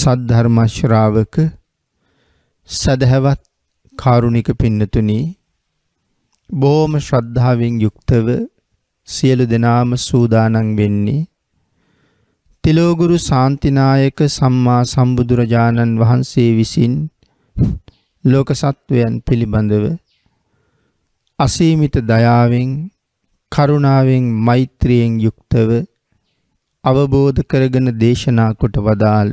සද්ධර්ම ශ්‍රාවක සදහවත් කාරුණික පින්නතුනි බොහොම ශ්‍රද්ධාවෙන් යුක්තව සියලු දෙනාම සූදානම් වෙන්නේ තිලෝගුරු සාන්තිනායක සම්මා සම්බුදුරජාණන් වහන්සේ විසින් ලෝක සත්වයන් පිළිබඳව අසීමිත දයාවෙන් කරුණාවෙන් මෛත්‍රියෙන් යුක්තව අවබෝධ කරගෙන දේශනා කොට වදාළ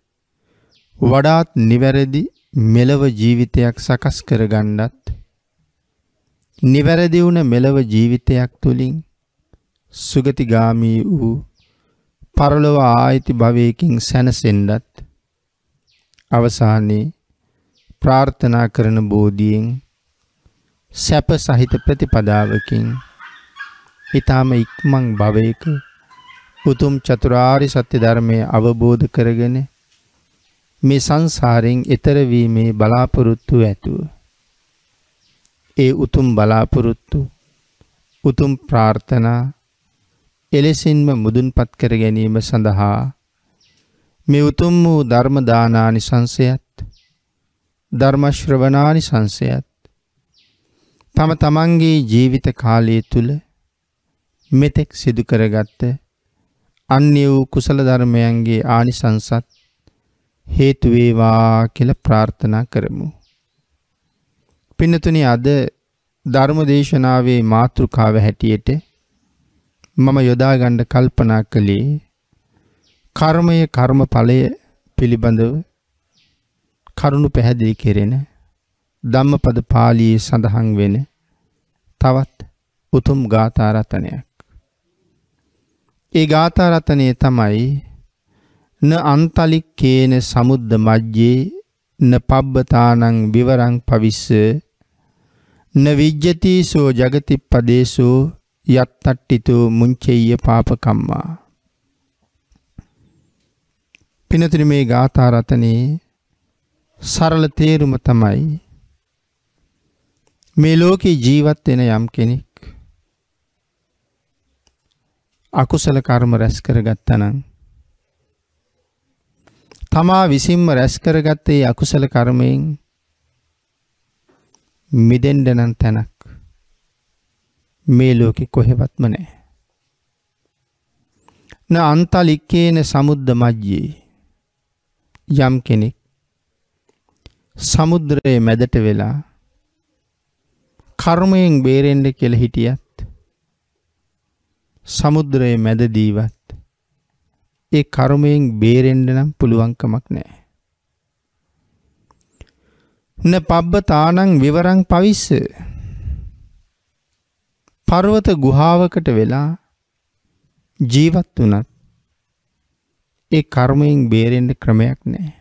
වඩාත් නිවැරදි මෙලව ජීවිතයක් සකස් කරගන්නත් නිවැරදි වුණ මෙලව ජීවිතයක් තුළින් සුගතිගාමී වූ පරලොව ආයිති භවයකින් සැනසෙන්ඩත් අවසානයේ ප්‍රාර්ථනා කරන බෝධියෙන් සැප සහිත ප්‍රතිපදාවකින් ඊටාම ඉක්මන් භවයක උතුම් චතුරාර්ය සත්‍ය ධර්මය අවබෝධ කරගෙන මේ සංසාරයෙන් එතර වීමේ බලාපොරොත්තු ඇතුව. ඒ උතුම් බලාපොරොත්තු උතුම් ප්‍රාර්ථනා එලෙසින්ම මුදුන්පත් කර ගැනීම සඳහා මේ උතුම් වූ ධර්මදානානි සංසයත් ධර්මශ්‍රවනානි සංසයත් තම තමන්ගේ ජීවිත කාලය තුළ මෙතෙක් සිදුකරගත්ත අන්‍ය වූ කුසල ධර්මයන්ගේ ආනිසංසත් හේතු වේවා කියලා ප්‍රාර්ථනා කරමු. පින්නතුනි අද ධර්ම දේශනාවේ මාතෘකාව හැටියට මම යොදා ගන්න කල්පනා කළේ කර්මය කර්මඵලය පිළිබඳව කරුණු පැහැදිලි කෙරෙන ධම්මපද පාළියේ සඳහන් වෙන තවත් උතුම් ගාථා රත්නයක්. ඒ ගාථා රත්නය තමයි න අන්තලික්කේන සමුද්ද මජ්ජේ න පබ්බතානං විවරං පවිස්ස න විජ්ජති සෝ ජගති පදේසෝ යත්තට්ටිතු මුංචෙය්‍ය පාපකම්මා පිනතිරි මේ ගාථා රතනේ සරල තේරුම තමයි මේ ලෝකේ ජීවත් වෙන යම් කෙනෙක් අකුසල කර්ම රැස් කරගත්තනම් තමා විසින්ම රැස් කරගත්තේ අකුසල කර්මයෙන් මිදෙන්ඩ නම් තැනක් මේ ලෝකෙ කොහෙවත්ම නෑ. න අන්තලික්කේන සමුද්ධ මජ්ජයේ යම් කෙනෙක් සමුද්‍රයේ මැදට වෙලා කර්මයෙන් බේරෙන්ඩ කෙළ හිටියත් සමුද්‍රයේ මැදදීවත් ඒ කර්මයෙන් බේරෙන්න නම් පුළුවන්කමක් නැහැ. න පබ්බතානං විවරං පවිස්ස පර්වත ගුහාවකට වෙලා ජීවත් වුණත් ඒ කර්මයෙන් බේරෙන්න ක්‍රමයක් නැහැ.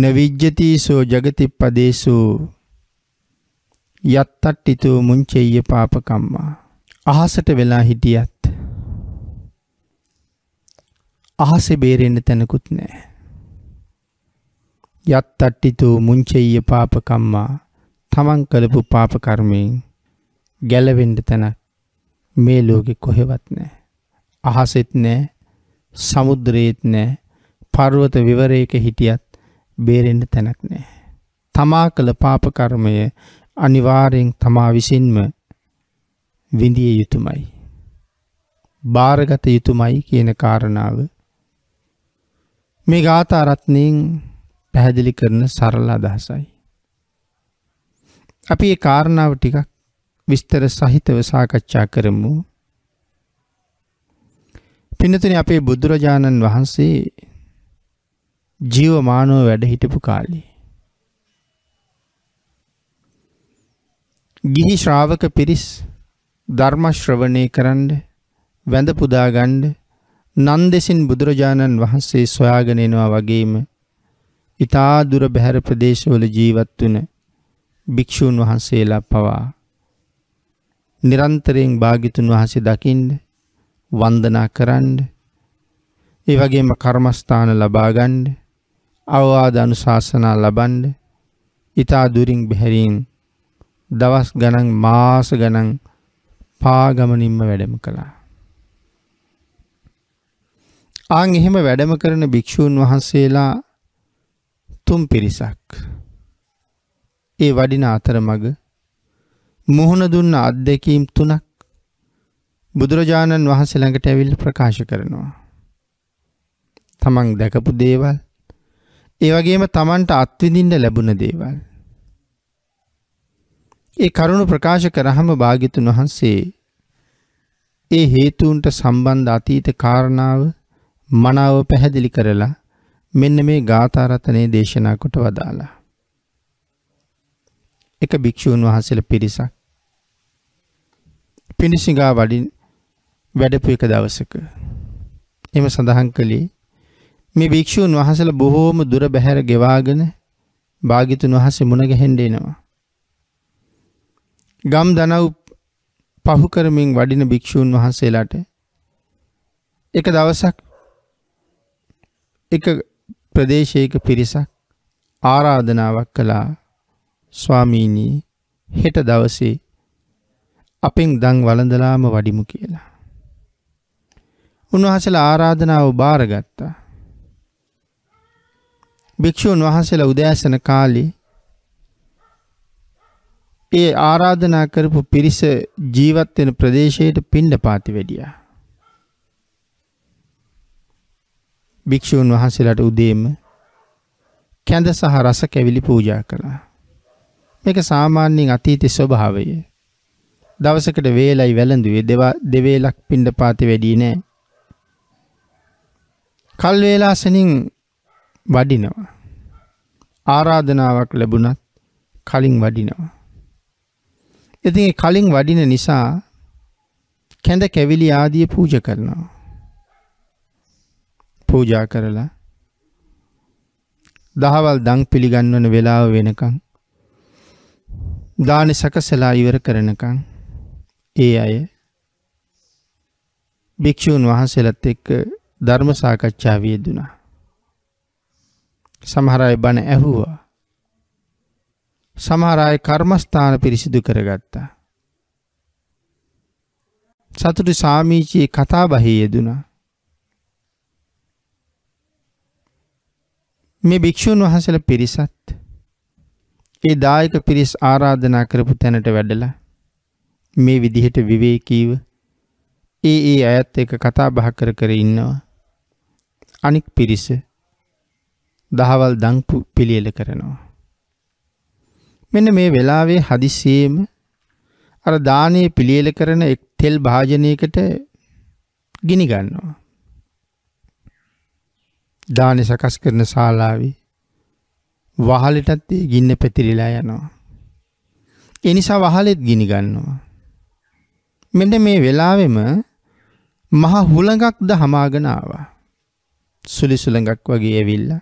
නවිජ්ජතිසෝ ජගතිප්පදේසෝ යත්තට්ඨිතෝ මුංචෙය්‍ය පාපකම්මා අහසට වෙලා හිටියත් අහසේ බේරෙන්න තැනකුත් නෑ. යත් අට්ටිතු මුංචෙය පාපකම්මා තමන් කළපු පාපකර්මයෙන් ගැලවෙන්ඩ තැනක් මේ ලෝකෙ කොහෙවත් නෑ. අහසෙත් නෑ සමුද්‍රයේත් නෑ පර්ුවත විවරයක හිටියත් බේරෙන්ට තැනක් නෑ. තමා කළ පාපකර්මය අනිවාරයෙන් තමා විසින්ම විඳිය යුතුමයි. භාරගත යුතුමයි කියන කාරණාව මේ ගාථාරත්නයෙන් පැහැදිලි කරන සරල අදහසයි. අපි ඒ කාරණාව ටිකක් විස්තර සහිතව සාකච්ඡා කරමු. පිනතින අපේ බුදුරජාණන් වහන්සේ ජීව මානුව වැඩ හිටපු කාලේ. ගිහි ශ්‍රාවක පිරිස් ධර්මශ්‍රවණය කරන්න වැඳ පුදාගණ්ඩ නන් දෙසින් බුදුරජාණන් වහන්සේ සොයාගෙනෙනවා වගේම ඉතා දුර බැහැර ප්‍රදේශවල ජීවත් වන භික්‍ෂූන් වහන්සේලා පවා නිරන්තරයෙන් භාගිතුන් වහන්සේ දකිින්ඩ වන්දනා කරන්න ඒ වගේම කර්මස්ථාන ලබාගණ්ඩ අවවාද අනුශාසනා ලබන්ඩ ඉතා දුරින් බැහැරීන් දවස් ගණන් මාස ගණන් පාගමනින්ම වැඩම කළා ආන් එහෙම වැඩම කරන භික්‍ෂූන් වහන්සේලා තුම් පිරිසක්. ඒ වඩින අතර මග මුහුණ දුන්න අත්දැකීම් තුනක් බුදුරජාණන් වහන්සේ ළඟට ඇවිල් ප්‍රකාශ කරනවා. තමන් දැකපු දේවල් ඒ වගේම තමන්ට අත්විඳින්න ලැබුණ දේවල්. ඒ කරුණු ප්‍රකාශ කරහම භාගිතුන් වහන්සේ ඒ හේතුවන්ට සම්බන්ධ අතීත කාරණාව මනාව පැහැදිලි කරලා මෙන්න මේ ගාථා රත්නයේ දේශනා කොට වදාලා. එක භික්ෂූන් වහන්සේලා පිරිසක් පිඬුසිඟා වඩින් වැඩපු එක දවසක එම සඳහන් කළේ මේ භික්ෂූන් වහන්සේලා බොහෝම දුර බැහැර ගෙවාගෙන භාග්‍යතුන් වහන්සේ මුණ ගැහෙන්න එනවා. ගම් දනව් පහු කරමින් වඩින භික්ෂූන් වහන්සේලාට එක දවසක් එක ප්‍රදේශයක පිරිසක් ආරාධනාවක් කළා ස්වාමීනී හෙට දවසේ අපෙන් දං වළඳලාම වඩිමු කියලා. උන්වහසල ආරාධනාව භාරගත්තා. භික්‍ෂූන් වහන්සේලා උදෑසන කාලේ ඒ ආරාධනා කරපු පිරිස ජීවත්වෙන ප්‍රදේශයට පිණ්ඩ පාති වැඩියා. භික්ෂූන් වහන්සේලාට උදේම කැඳ සහ රස කැවිලි පූජා කළා. මේක සාමාන්‍යයෙන් අතීත ස්වභාවය. දවසකට වේලයි වැළඳුවේ දෙවා දෙවේලක් පින්ඩ පාති වැඩි නෑ. කල් වේලාසනින් වඩිනවා. ආරාධනාවක් ලැබුණත් කලින් වඩිනවා. ඉතින් කලින් වඩින නිසා කැඳ කැවිලි ආදිය පූජ කරනවා. පූජා කරලා දහවල් දං පිළිගන්වන වෙලාව වෙනකං දාන සකසලා ඉවර කරනකං ඒ අය භික්‍ෂූන් වහන්සේලත් එක්ක ධර්ම සාකච්ඡා වියදුනා. සමහරයි බණ ඇහුවා. සමහරයි කර්මස්ථාන පිරිසිදු කරගත්තා. සතුටු සාමීචයේ කතා බහි යෙදුනා. මේ භික්‍ෂූන් වහන්සල පිරිසත් ඒ දායක පිරිස් ආරාධනා කරපු තැනට වැඩලා මේ විදිහට විවේකීව ඒ ඒ අයත් එක කතා බහ කර කර ඉන්නවා අනික් පිරිස දහවල් දංපු පිළියල කරනවා. මෙන්න මේ වෙලාවේ හදිසියේම අර දානය පිළියල කරන එක් තෙල් භාජනයකට ගිනි ගන්නවා. දානි සකස් කරන ශාලාවේ වහලටත් ඒ ගින්න පැතිරිලා යනවා. ඒ නිසා වහලෙත් ගිනි ගන්නවා. මෙන්න මේ වෙලාවෙම මහ හුළඟක්ද හමාගෙන ආවා. සුලි සුළඟක් වගේ ඇවිල්ලා.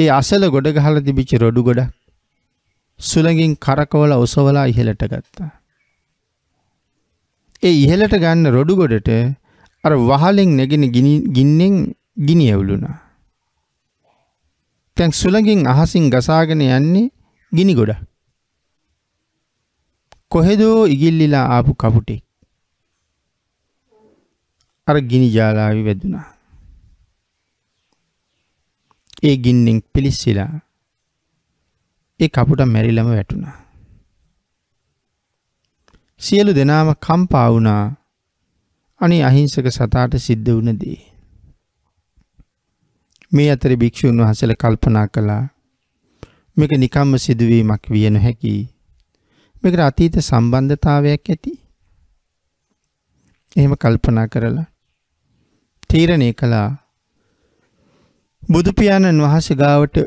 ඒ අසල ගොඩ ගහලා තිබිච්ච රොඩු ගොඩක් සුළඟින් කරකවල ඔසවලා ඉහළට ගත්තා. ඒ ඉහළට ගන්න රොඩු ගොඩට අර වහලෙන් නැගෙන ගින්නෙන් ගිනි ඇවුලුනා. තැන් සුළඟින් අහසින් ගසාගෙන යන්නේ ගිනි ගොඩ. කොහෙදෝ ඉගිල්ලිලා ආපු කපුටෙක්. අර ගිනි ජාලාවි වැදුනා. ඒ ගින්නෙන් පිලිස්සිලා ඒ කපුට මැරිලම වැටුණා. සියලු දෙනාම කම්පා වුණා අනේ අහිංසක සතාට සිද්ධ වුණ දේ. මේ අතර භික්‍ෂූන් වහසල කල්පනා කළා මේක නිකම්ම සිදුවීමක් විය නොහැකි මේකට අතීත සම්බන්ධතාවයක් ඇති එහෙම කල්පනා කරලා තීරණය කළා බුදුපියාණන් වහස ගාවට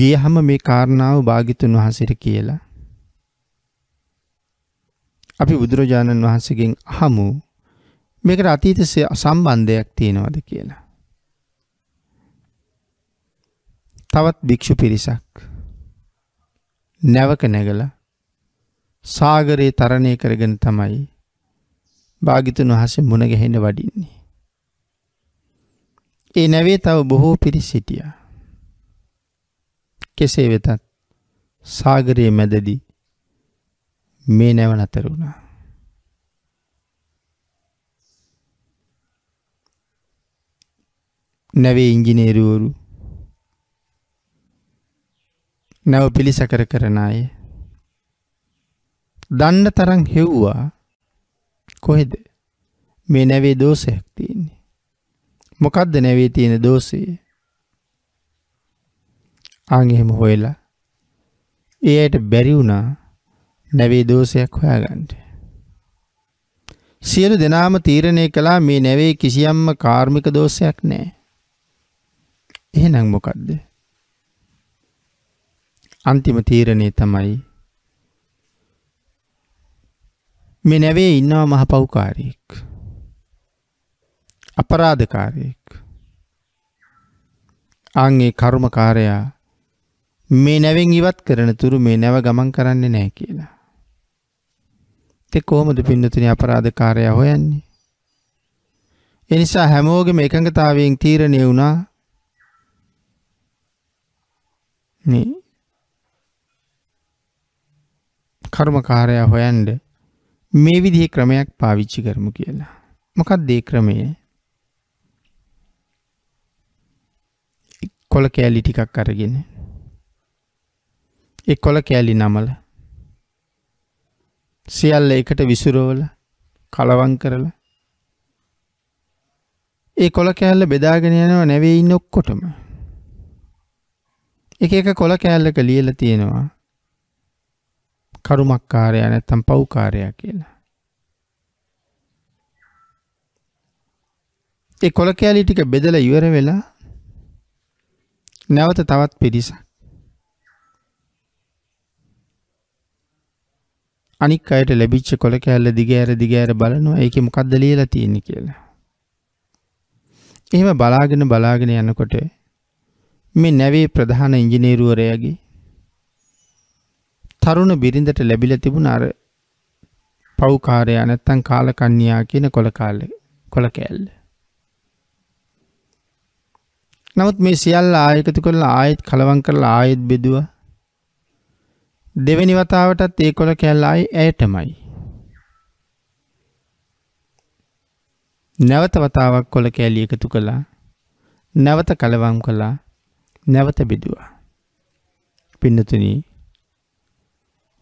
ගියහම මේ කාරණාව භාගිතුන් වහසට කියලා අපි බුදුරජාණන් වහන්සේගෙන් අහමු මේකට අතීත සම්බන්ධයක් තියෙනවද කියලා තවත් භික්‍ෂු පිරිසක් නැවක නැගල සාගරයේ තරණය කරගෙන තමයි භාගිතුන් වහසේ මුණගැහෙන වඩින්නේ. ඒ නැවේ තව බොහෝ පිරිස් සිටිය. කෙසේ වෙතත් සාගරයේ මැදදි මේ නැව නතර වුණා. නැවේ ඉංජිනේරුවරු නැව පිළිසකර කරන අය. දන්න තරම් හෙව්වා කොහෙද මේ නැවේ දෝෂයක් තියෙන්නේ. මොකක්ද නැවේ තියෙන දෝෂය? ආන් එහෙම හොයලා ඒ අයට බැරි වුණා නැවේ දෝෂයක් හොයාගන්න. සියලු දෙනාම තීරණය කළා මේ නැවේ කිසියම්ම කාර්මික දෝෂයක් නැහැ. එහෙනම් මොකද්ද? අන්තිම තීරණය තමයි මේ නැවේ ඉන්නවා මහපව්කාරයෙක් අපරාධකාරයෙක් අන්ගේ කර්මකාරයා මේ නැවෙන් ඉවත් කරන තුරු මේ නැව ගමන් කරන්නේ නෑ කියලා. තෙ කොහොමද පින්නතුනි අපරාධකාරයා හොයන්නේ? එනිසා හැමෝගෙම එකඟතාවයෙන් තීරණය වුණා මේ කර්මකාරයා හොයන්ඩ මේ විදිහ ක්‍රමයක් පාවිච්චි කරමු කියලා. මොකක් දේ ක්‍රමය කොල කෑලි ටිකක් අරගෙන එක් කොල කෑලි නමල සියල්ල එකට විසුරෝල කලවන් කරලා ඒ කොල කෑල්ල බෙදාගෙන යනවා නැවේ ඉන්න ඔක්කොටම එක එක කොල කෑල්ලක ලියල තියෙනවා කරුමක්කාරයා නැත්තම් පව්කාරයා කියලා. ඒ කොළ කෑලි ටික බෙදල ඉවර වෙලා නැවත තවත් පිරිසක්. අනික් අයට ලැබිච්ච කොළ කෑල්ල දිගෑර දිගෑර බලනවා ඒක මොකක්ද ලියලා තියෙන්නේ කියලා. එහෙම බලාගෙන බලාගෙන යනකොට මේ නැවේ ප්‍රධාන ඉංජිනේරුවරයාගේ තරුණ බිරිඳට ලැබිලා තිබුණ අර පව්කාරයා නැත්තම් කාලකන්‍යා කියන කොළ කාලේ කොළ කෑල්ල. නමුත් මේ සියල්ල ආයකතු කරලා ආයෙත් කලවම් කරලා ආයෙත් බෙදුවා. දෙවෙනි වතාවටත් ඒ කොළ කෑල්ල ආයෙ ඇයටමයි. නැවත වතාවක් කොළ කෑලි එකතු කළා. නැවත කලවම් කළා. නැවත බෙදුවා. පින්නතුනී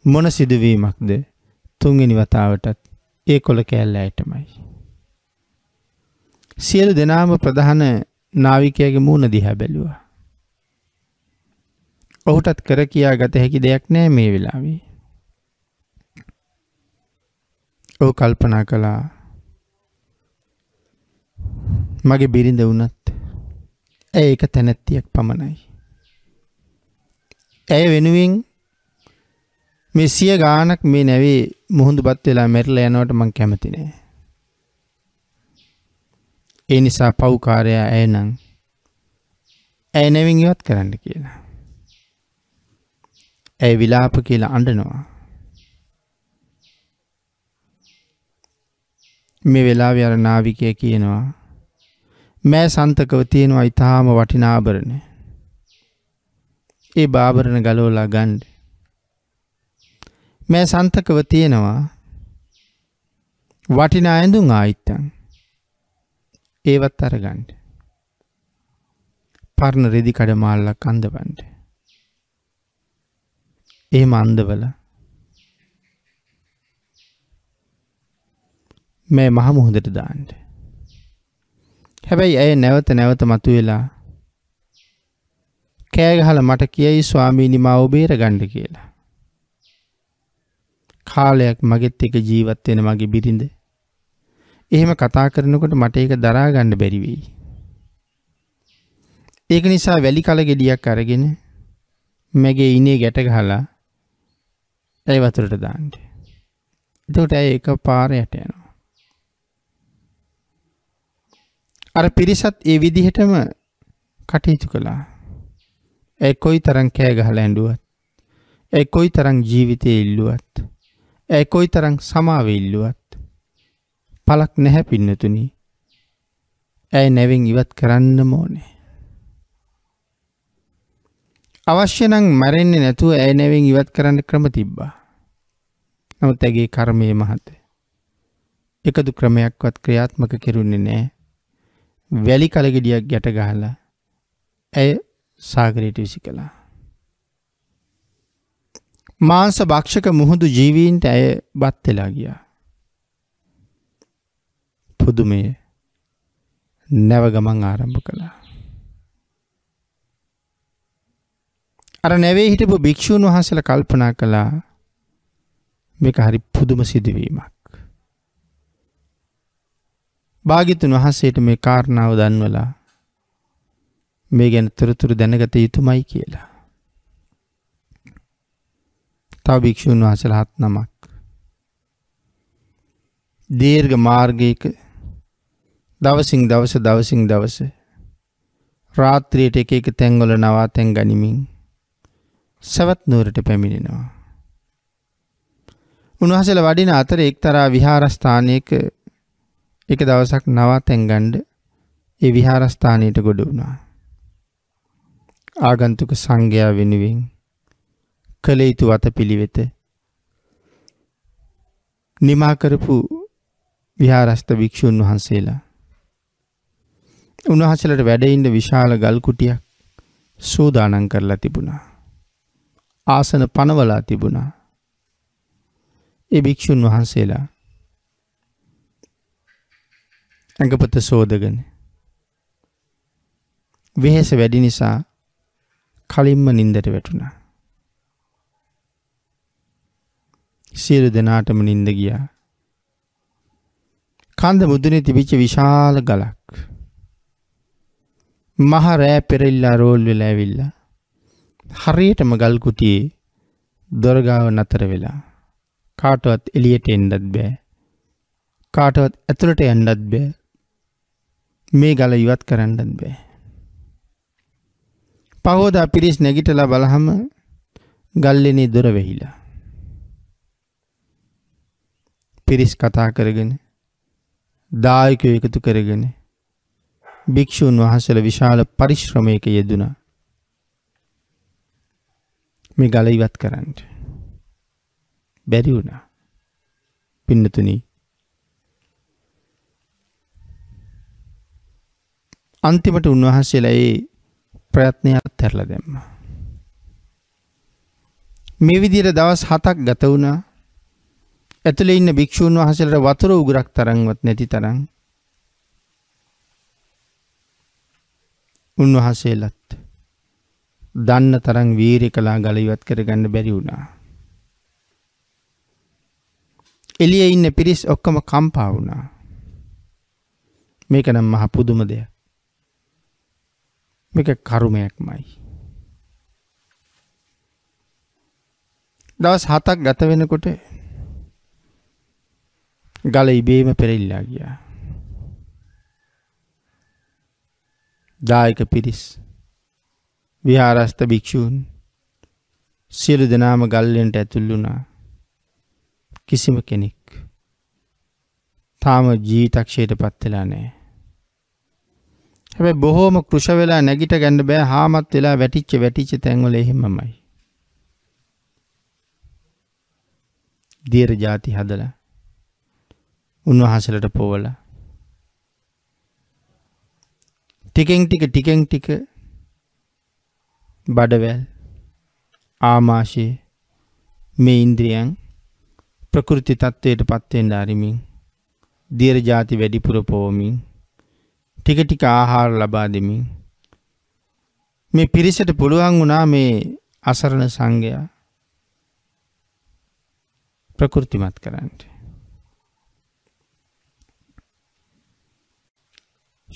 මොන සිදුවීමක්ද තුන්වෙනි වතාවටත් ඒ කොළ කෑල්ලෑයටමයි. සියලු දෙනාම ප්‍රධාන නාවිකයාගේ මූුණ දිහා බැලුවා. ඔහුටත් කර කියා ගත හැකි දෙයක් නෑ මේ වෙලාවී. ඕ කල්පනා කළා මගේ බිරිඳ වුනත් ඇ ඒක තැනැත්තියක් පමණයි. ඇය වෙනුවෙන් මේ සිය ගානක් මේ නැවේ මුහුදු බත් වෙලා මැරිලා යනවට මං කැමති නෑ. ඒ නිසා පව්කාරයා ඇය නම් ඇය නැවින් ඉවත් කරන්න කියලා. ඇය විලාප කියලා අඬනවා. මේ වෙලාව අර නාවිකය කියනවා මෑ සන්තකව තියෙනවා ඉතාම වටිනාභරණය ඒ භාභරණ ගලෝලා ගණ්ඩ මේ සන්තකව තියෙනවා වටිනා ඇඳුම් ආයිත්තන් ඒවත් අරගන්ඩ පරණ රෙදි කඩමාල්ලක් අඳවන්ඩ ඒ මන්දවල මේ මහමුහොදට දාන්ට හැබැයි ඇය නැවත නැවත මතු වෙලා කෑගහල මට කියයි ස්වාමීනිමාව බේර ගණ්ඩ කියලා කාලයක් මගෙත් එක ජීවත් වෙන මගේ බිරිඳ. එහෙම කතා කරනකොට මට ඒක දරා ගන්න බැරි වෙයි. ඒක නිසා වැලි කල ගෙඩියක් අරගෙන මගේ ඉනේ ගැට ගහලා ඇයි වතුරට දාන්න. එතකොට ඇයි එක පාරයට යනවා. අර පිරිසත් ඒ විදිහටම කටයුතු කළා. ඇයි කොයි තරම් කෑ ගහලා ඇඬුවත් ඇයි කොයි තරම් ජීවිතේ ඉල්ලුවත් ඇයි කොයි තරං සමාවෙල්ලුවත් පලක් නැහැ පින්නතුනි ඇය නැවෙන් ඉවත් කරන්න මෝනේ. අවශ්‍යනං මැරෙන්නේ නැතුව ඇය නැවෙන් ඉවත් කරන්න ක්‍රම තිබ්බා නමුත් ඇගේ කර්මය මහත එකදු ක්‍රමයක්වත් ක්‍රියාත්මක කෙරුන්නේ නෑ වැලි කලගෙඩියක් ගැට ගහලා ඇය සාගරයට විසි කලා මාංස භක්ෂක මුහුදු ජීවීන්ට ඇය බත් වෙලා ගියා. පුදුමය නැව ගමන් ආරම්භ කළා. අර නැවේ හිටපු භික්‍ෂූන් වහන්සල කල්පනා කළා මේක හරි පුදුම සිදුවීමක්. භාගිතුන් වහන්සේට මේ කාරණාව දන්වලා මේ ගැන තොරතුරු දැනගත යුතුමයි කියලා. තව භික්‍ෂූන් වහසල හත් නමක්. දීර්ග මාර්ගයක දවසින් දවස දවසින් දවස රාත්‍රියයට එක එක තැංගොල නවා තැන් ගනිමින් සැවත් නුවරට පැමිණෙනවා. උන්වහසල වඩින අතර එක්තරා විහාරස්ථානයක එක දවසක් නවා තැන්ගණ්ඩ ඒ විහාරස්ථානයට ගොඩ වුණා. ආගන්තුක සංඝයා වෙනුවෙන් කළ යුතු වත පිළිවෙත නිමා කරපු විහාරස්ථ භික්‍ෂූන් වහන්සේලා උන්වහසලට වැඩඉන්න විශාල ගල්කුටියක් සූදානන් කරලා තිබුණා. ආසන පනවලා තිබුණා. එ භික්‍ෂූන් වහන්සේලා ඇඟපත සෝදගෙන වෙහෙස වැඩි නිසා කලින්ම නින්දට වැටුණා. සියලු දෙනාටම නින්ද ගියා. කන්ද මුදුනේ තිබිච්ච විශාල ගලක්. මහ රෑ පෙරෙල්ලා රෝල් වෙලා ඇවිල්ලා. හරියටම ගල් කුටියේ දොරගාව නතර වෙලා. කාටවත් එළියට එන්නත් බෑ. කාටවත් ඇතුළට යන්නත් බෑ. මේ ගල ඉවත් කරන්නත් බෑ. පහෝදා පිරිස් නැගිටලා බලහම ගල්ලනේ දොර වෙහිලා. පිරිස් කතා කරගෙන දායකයෝ එකතු කරගෙන භික්ෂූන් වහන්සේලා විශාල පරිශ්‍රමයක යෙදුණා. මේ ගල ඉවත් කරන්න. බැරි වුණා. පින්නතුනි. අන්තිමට උන්වහන්සේලා ඒ ප්‍රයත්නය අත්හැරලා දැම්මා. මේ විදිහට දවස් 7ක් ගත වුණා. ඇතුළ ඉන්න භික්‍ෂූන් වහසලට වතුර උගරක් තරංවත් නැති තරං. උන්වහසේලත් දන්න තරං වීරය කලා ගලයිවත් කරගන්න බැරි වුණා. එලිය ඉන්න පිරිස් ඔක්කම කම්පා වුණා. මේක නම් මහ පුදුම දෙයක්. මේක කරුමයක් මයි. දවස් හතක් ගත වෙනකොට ගල ඉබේම පෙරෙල්ලා ගියා. දායක පිරිස් විහාරස්ථ භික්‍ෂූන් සියලු දෙනාම ගල්ලෙන්ට ඇතුල්ලුනා කිසිම කෙනෙක් තාම ජීතක්ෂයට පත්වෙලා නෑ. හැබැ බොහෝම කෘෂ වෙලා නැගිට ගැඩ බෑ හාමත් වෙලා වැටිච්ච වැටිච්ච තැන්වල එහෙමමයි. දියර ජාති හදලා උන්වහන්සලට පෝවලා ටිකෙන් ටික ටිකෙන් ටික බඩවැල් ආමාශය මේ ඉන්ද්‍රියන් ප්‍රකෘති තත්ත්වයට පත්වෙන්ට අරිමින් දියර ජාති වැඩිපුර පෝමින් ටික ටික ආහාර ලබා දෙමින් මේ පිරිසට පුළුවන් වුණා මේ අසරණ සංඝයා ප්‍රකෘතිමත් කරන්නට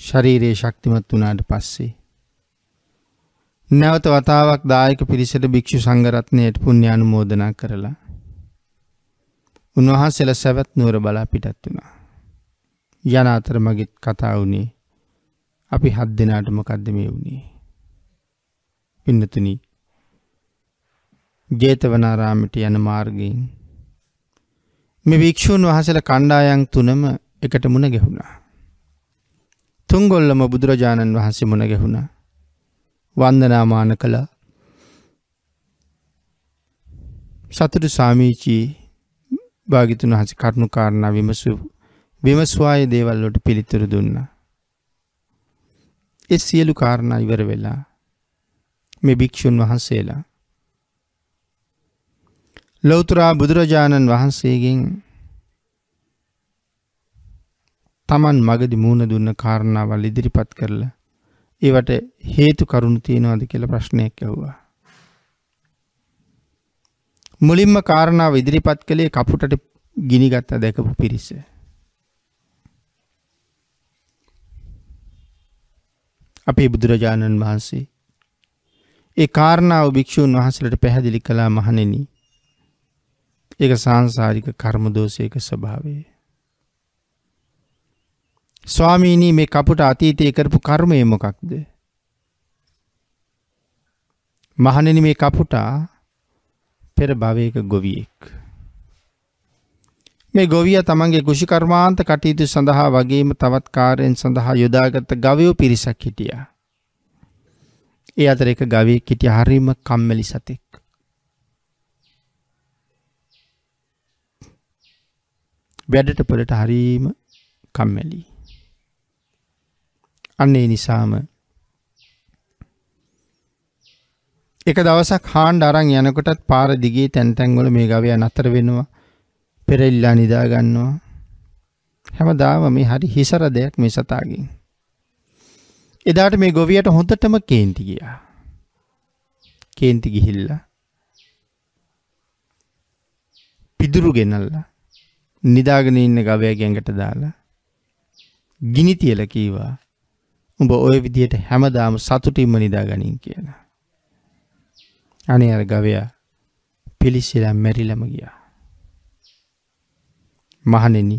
ශරීරයේ ශක්තිමත් වනාට පස්සේ. නැවත වතාවක් දායක පිරිසට භික්‍ෂු සංගරත්නයට පුුණ්‍ය අනුමෝදනා කරලා. උන්වහන්සෙල සැවත් නුවර බලා පිටත් වුණා. යන අතර මගෙත් කතා වුණේ අපි හත් දෙනාට මොකද්ද මේ වුණේ. පින්නතුනි ජේතවනාරාමිට යන මාර්ගයෙන් මෙ භික්‍ෂූන් වහසල කණ්ඩායන් තුනම එකට මුණ ගැහුණා. තුන්ගොල්ලම බුදුරජාණන් වහන්සේ මුණ ගැහුණ වන්දනාමාන කළා සතුටු සාමීචී භාගිතුන් වහස කරුණු කාරණා විමසු විමස්වාය දේවල්ලොට පිළිතුරු දුන්න. එ සියලු කාරණා ඉවර වෙලා මෙ භික්‍ෂූන් වහන්සේලා. ලොවතුරා බුදුරජාණන් වහන්සේගෙන් තමන් මගදි මූුණ දුන්න කාරණාවල් ඉදිරිපත් කරලා ඒවට හේතු කරුණු තියෙනවාද කියල ප්‍රශ්නයක් ඇව්වා. මුලින්ම කාරණාව ඉදිරිපත් කළේ කපුටට ගිනිගත්තා දැකපු පිරිස. අපේ බුදුරජාණන් වහන්සේ ඒ කාරණාව භික්‍ෂූන් වහසලට පැහැදිලි කලා මහනෙන ඒක සංසාරික කර්මදෝසයක ස්භාවේ ස්වාමීනී මේ කපුට අතීතය කරපු කර්මය මොකක්ද. මහනෙන මේ කපුටා පෙර භවයක ගොවියෙක්. මේ ගොවිය තමන්ගේ ගුෂිකර්මාන්ත කටයුතු සඳහා වගේම තවත් කාරයෙන් සඳහා යොදාගත්ත ගවයෝ පිරිසක් හිටිය. ඒ අතර එක ගවේ කිටිය හරිම කම්මලි සතෙක්. වැඩට පොලට හරීම කම්මැලී. අන්නේ නිසාම එක දවසක් හාන්ඩ අරන් යනකොටත් පාර දිගේ තැන්තැන්වල මේ ගවය නතර වෙනවා පෙරෙල්ලා නිදාගන්නවා හැමදාම මේ හරි හිසර දෙයක් මේ සතාගෙන් එදාට මේ ගොවියට හොඳටම කේන්ති ගියා කේන්ති ගිහිල්ලා පිදුරු ගෙනල්ලා නිදාගෙන ඉන්න ගවය ගැඟට දාලා ගිනි තියල කීවා උඹ ওই විදියට හැමදාම සතුටින්ම නිදාගනින් කියලා. අනේ අර ගවයා පිලිසිලා මැරිලම ගියා. මහණෙනි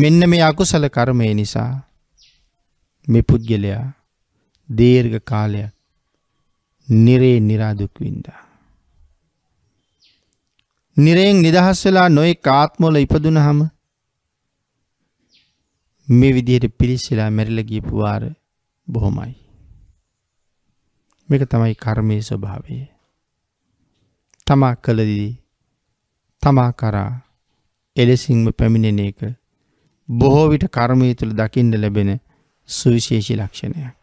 මෙන්න මේ අකුසල කර්මය නිසා මේ පුද්ගලයා දීර්ඝ කාලයක් නිරේ නිරාදුක් වින්දා. නිරයෙන් නිදහස් වෙලා නොයෙක් ආත්මවල ඉපදුනහම මේ විදිහට පිරිස්සලා මැරිලා ගියපු වාර බොහොමයි. මේක තමයි කර්මයේ ස්වභාවය. තමා කළදී තමා කරා එලෙසින්ම පැමිණෙන එක බොහෝ විට කර්මය තුළ දකිින්ඩ ලැබෙන සුවිශේෂි ලක්ෂණයක්.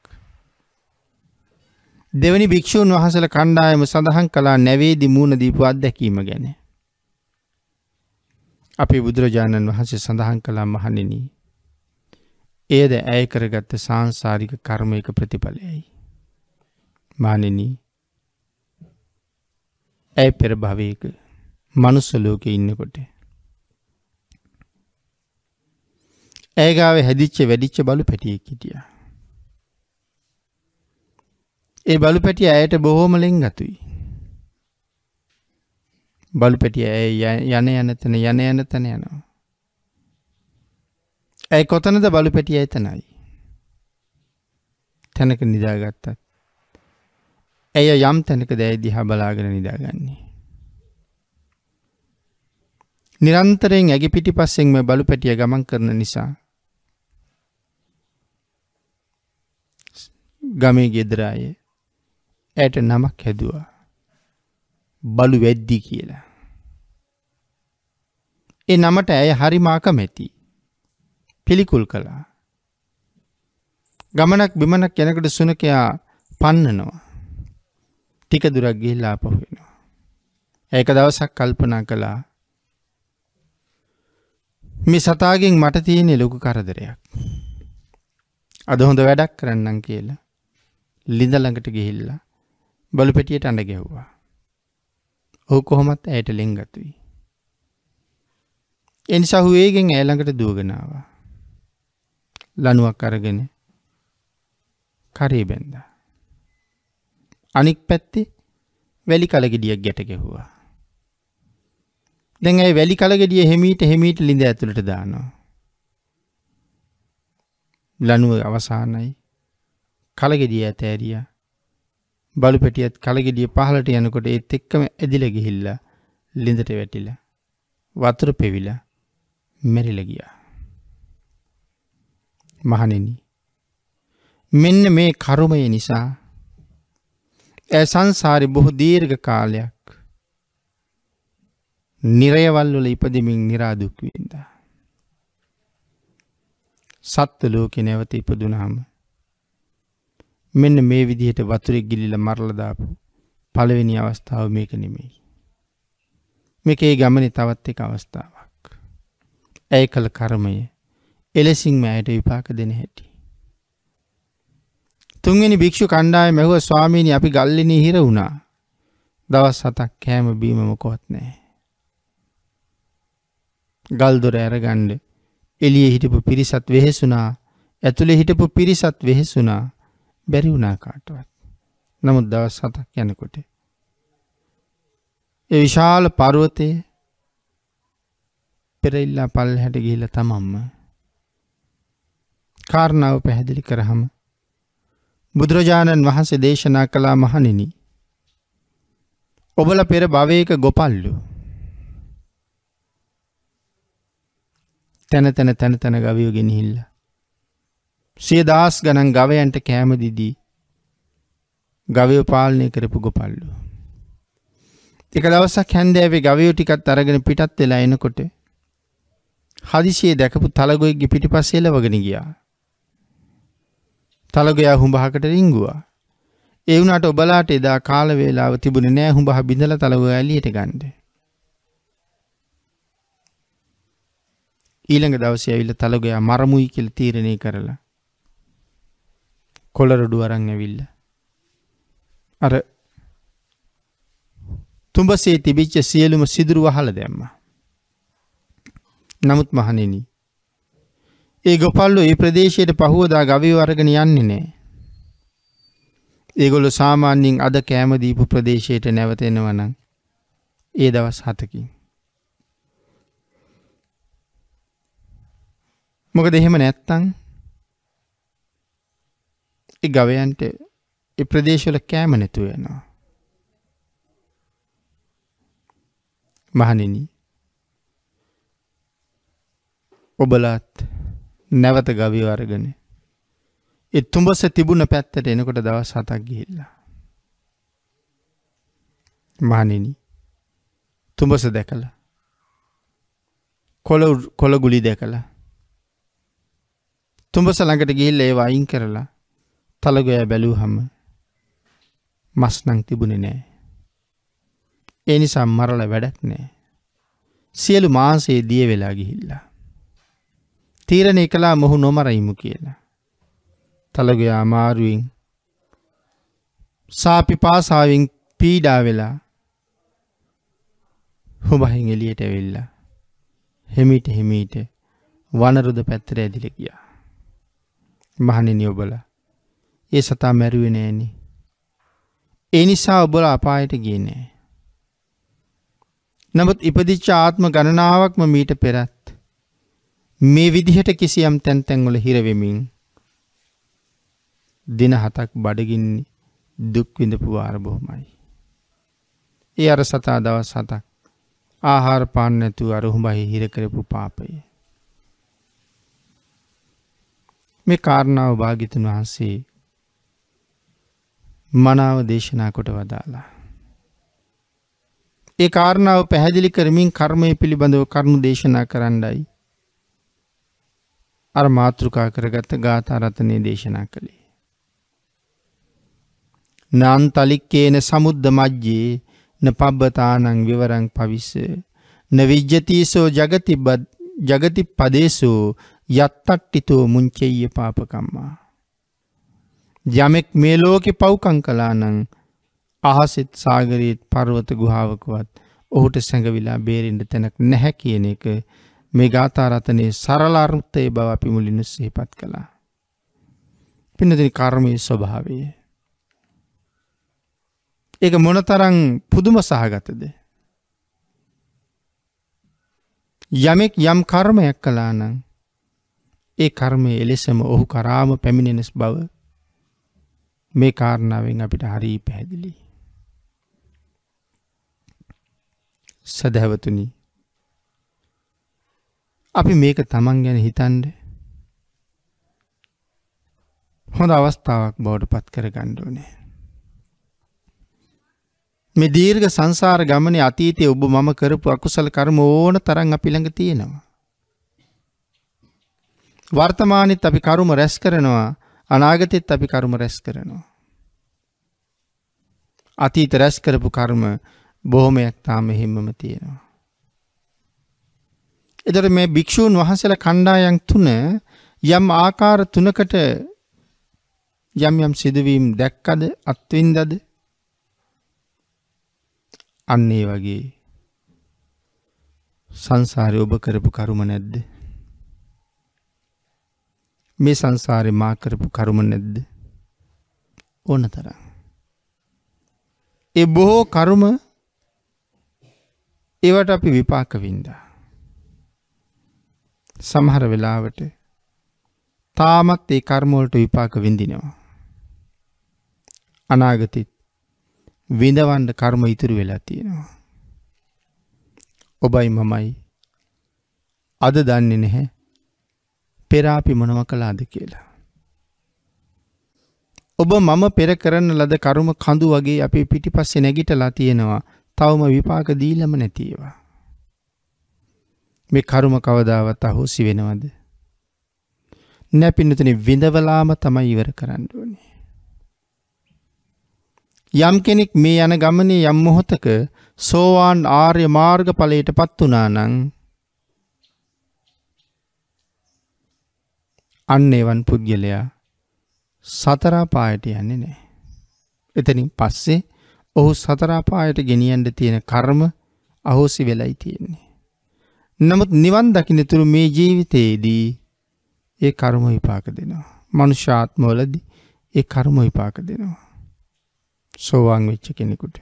දෙවැනි භික්‍ෂූන් වහසල කණ්ඩායම සඳහන් කලා නැවේදි මූුණ දීපු අත්දැකීම ගැන. අපි බුදුරජාණන් වහන්සේ සඳහන් කලා මහනිනී ඒද ඇය කරගත්ත සංසාරික කර්මයක ප්‍රතිඵලයයි. මානෙන ඇය පෙර භවයක මනුස්සලෝක ඉන්නකොට. ඇයගාව හැදිච්ච වැඩිච්ච බලු පැටියෙක් හිටිය. ඒ බලු පැටිය ඇයට බොහෝමලෙන් ගතුයි. බලු පැටිය ඇය යන යන තැන යන යන තැන යනවා. ඇයි කොතනද බලු පෙටිය එතනයි. තැනක නිදාගත්තත්. ඇය යම් තැනක දැයි දිහා බලාගෙන නිදාගන්නේ. නිරන්තරයෙන් ඇගේ පිටි පස්සෙන්ම බලු පැටිය ගමන් කරන නිසා. ගමේ ගෙදරාය ඇයට නමක් හැදවා. බලු වැද්දි කියලා. ඒ නමට ඇය හරි මාකමැති. පිළිකුල් කළා. ගමනක් බිමනක් කෙනකට සුනකයා පන්නනවා. ටික දුරක් ගිහිල්ලා පහුවෙනවා. ඒක දවසක් කල්පනා කළා මේ සතාගෙන් මට තියෙන ලොකු කරදරයක්. අද හොඳ වැඩක් කරන්නම් කියලා ලිඳ ළඟට ගිහිල්ලා බලු පෙටියට අඬ ගැහුවා. ඔහු කොහොමත් ඇයට ලෙංගතුයි. එනිසා හුවේගෙන් ඇළඟට දුවගෙනවා. ලනුවක් අරගෙන කරේ බැන්ද. අනික් පැත්තේ වැලි කලගෙඩියක් ගැටගෙහුවා. දැන් ඇයි වැලි කලගෙඩිය හෙමීට හෙමීට ලිඳ ඇතුළට දානවා. ලනුව අවසානයි කලගෙඩිය ඇතෑරිය බලු පැටියත් කලගෙඩිය පහලට යනකොට ඒත් එක්කම ඇදිල ගිහිල්ලා ලිඳට වැටිලා වතුර පෙවිලා මැරිලගියා මහනෙන. මෙන්න මේ කරුමය නිසා ඇ සංසාරි බොහෝ දීර්ඝ කාලයක් නිරයවල්වල ඉපදමින් නිරාදුක්වෙන්දා. සත්ව ලෝකෙ නැවත ඉපදුනාම මෙන්න මේ විදිහට වතුරෙ ගිලිල මරලදාපු පළවෙනි අවස්ථාව මේක නෙමෙයි. මේක ඒ ගමන තවත් එක අවස්ථාවක්. ඇය කළ කර්මය එලෙසින් මෑයට විපාක දෙන හැටි. තුන්වෙනි භික්‍ෂු කණ්ඩාය මැහුව ස්වාමීණි අපි ගල්ලිනී හිර වුණා දවස් හතක් කෑම බීමමකොත් නෑ. ගල්දොර ඇරගණ්ඩ එලිය හිටපු පිරිසත් වෙහෙසුනා ඇතුළෙ හිටපු පිරිසත් වෙහෙසුනා බැරි වුණා කාටවත්. නමුත් දවස් හතක් යනකොට. එ විශාල පරුවතය පෙරඉල්ලා පල් හැට ගිහිල තමම්ම කාරණාව පැහැදිලි කරහම බුදුරජාණන් වහන්සේ දේශනා කළා මහණෙනි ඔබල පෙර භවයක ගොපල්ලු තැන තැන තැන තැන ගවයෝ ගෙනහිල්ල සිය දස් ගණන් ගවයන්ට කෑමදිදී ගවයෝ පාලනය කරපු ගොපල්ලු එක දවසක් හැන්දෑවේ ගවයෝ ටිකත් අරගෙන පිටත් වෙලා එනකොට හදිසියේ දැකපු තලගොයිග පිටි පස්සේල වගෙන ගියා තලගයා හුඹහකට රිංගුවා. ඒ වුණාට ඔබලාට එදා කාල වේලාව තිබුණේ නෑ හුඹහ බිඳලා තලගයා එළියට ගන්න. ඊළඟ දවසේ ඇවිල්ලා තලගයා මරමුයි කියලා තීරණය කරලා කොළරොඩු අරන් ඇවිල්ලා අර තුඹසේ තිබිච්ච සියලුම සිදුරු වහල දැම්මා. නමුත් මහණෙනි ඒ ගොපල්ලු ඒ ප්‍රදේශයට පහුවදා ගවයෝ අරගෙන යන්නේ නෑ. ඒගොල්ලු සාමාන්‍යයෙන් අද කෑම දීපු ප්‍රදේශයට නැවතෙනවනම් ඒ දවස් හතකින්. මොකද එහෙම නැත්තං ඒ ගවයන්ට ඒ ප්‍රදේශවල කෑම නැතුව යනවා. මහණෙනි ඔබලත් නැවත ගවි වර්ගන. එත්තුඹස තිබුණ පැත්තට එනකොට දවස් හතක් ගිහිල්ලා. මහනෙන තුඹස දැකළ කොළ ගුලි දැකළ තුඹස ළඟට ගිහිල්ල ඒව අයින් කරලා තලගොය බැලූ හම මස්නං තිබුණෙ නෑ. එනි සම්මරල වැඩක් නෑ. සියලු මාසේ දිය වෙලා ගිහිල්ලා. තීරණය කළා මොහු නොමරයිමු කියලා. තලගය අමාරුවෙන් සාපි පාසාවෙන් පීඩා වෙලා හුබහින් එලියට වෙල්ලා හෙමිට හෙමීට වනරුද පැත්තර ඇදිල ගියා. මහනෙන ඔබල ඒ සතා මැරුවෙනෑනි. ඒ නිසා ඔබල අපායට ගියනෑ. නමුත් ඉපදිච්ච ආත්ම ගණනාවක්ම මීට පෙරත් මේ විදිහට කිසියම් තැන් තැන්වල හිරවෙමින් දින හතක් බඩගින්නේ දුක් විඳපු වාර බොහොමයි. ඒ අර සතා දවස් හතක් ආහාර පාන නැතුව අරුහුඹහි හිර කරපු පාපය. මේ කාරණාව භාගිතුන් වහන්සේ මනාව දේශනා කොට වදාලා. ඒ කාරණාව පැහැදිලි කරමින් කර්මය පිළිබඳව කරුණු දේශනා කරන්නයි අර මාතෘකා කරගත්ත ගාථරතනය දේශනා කළේ. නන් තලික්කේන සමුද්ධ මජ්ජයේ න පබ්බතානං විවරං පවිස. නවිජ්ජතීසෝ ජගති පදේසෝ යත්තට්ටිතෝ මුංචෙය පාපකම්මා. යමෙක් මේ ලෝකෙ පව්කං කලානං අහසෙත් සාගරීත් පර්වත ගුහාාවකුවත් ඔහුට සැඟවිලා බේරෙන්ට තැනක් නැහැ කියන එක මේ ගාථාරතනය සරලාර්ථය බව අපි මුලින් සහිපත් කළා. පිනතින කර්මය ස්වභාවය. ඒක මොනතරං පුදුම සහගතද. යමෙක් යම් කර්මයක් කලා නං ඒ කර්මය එලෙසම ඔහු කරාම පැමිණෙනස් බව මේ කාරණාවෙන් අපිට හරී පැහැදිලි. සැදැවතුනිි අපි මේක තමන් ගැන හිතන්ඩ හොඳ අවස්ථාවක් බෝඩ පත් කර ගණ්ඩුවනේ. මෙ දීර්ග සංසාර ගමන අතීතය ඔබ මම කරපු අකුසල කරම ඕන තරන් අපිළඟ තියෙනවා. වර්තමානත් අපි කරුම රැස් කරනවා අනාගතෙත් අපි කරුම රැස් කරනවා. අතීත රැස් කරපු කර්ම බොහොමයක් තාම එහෙම්මම තියෙනවා. එතකොට මේ භික්ෂූන් වහන්සේලා කණ්ඩායම් තුන යම් ආකාර තුනකට යම් යම් සිදුවීම් දැක්කද අත්විඳද අන්න ඒ වගේ සංසාරය ඔබ කරපු කරුම නැද්ද මේ සංසාරය මා කරපු කරුම නැද්ද ඕන තරම් ඒ බොහෝ කරුම ඒවට අපි විපාක වින්දා සමහර වෙලාවට තාමත් ඒ කර්මෝලට විපාක විඳිනවා. අනාගතෙත් විඳවන්න කර්ම ඉතුරු වෙලා තියෙනවා. ඔබයි මමයි අද දන්නේ නැහැ පෙරාපි මොනව කලාද කියලා. ඔබ මම පෙර කරන්න ලද කරුම කඳු වගේ අපේ පිටිපස්සේ නැගිටලා තියෙනවා තවම විපාක දීලම නැතිේවා. මේ කරුම කවදාවත් අහෝසි වෙනවද. නෑ පින්නතන විඳවලාම තමයි ඉවර කරන්න ඕනේ. යම් කෙනෙක් මේ යන ගමනේ යම් මොහොතක සෝවාන් ආර්ය මාර්ග පලයට පත් වනානං අන්න එවන් පුද්ගලයා සතරාපායට යන්නේ නෑ. එතනින් පස්සේ ඔහු සතරාපායට ගෙනියන්ට තියෙන කර්ම අහෝසි වෙලයි තියෙන්නේ. නමුත් නිවන් දකිනතුරු මේ ජීවිතයේදී ඒ කර්ම විපාක දෙනවා. මනුෂ්‍යාත්මෝලද ඒ කර්ම විපාක දෙනවා. සෝවාන් වෙච්ච කෙනෙකුට.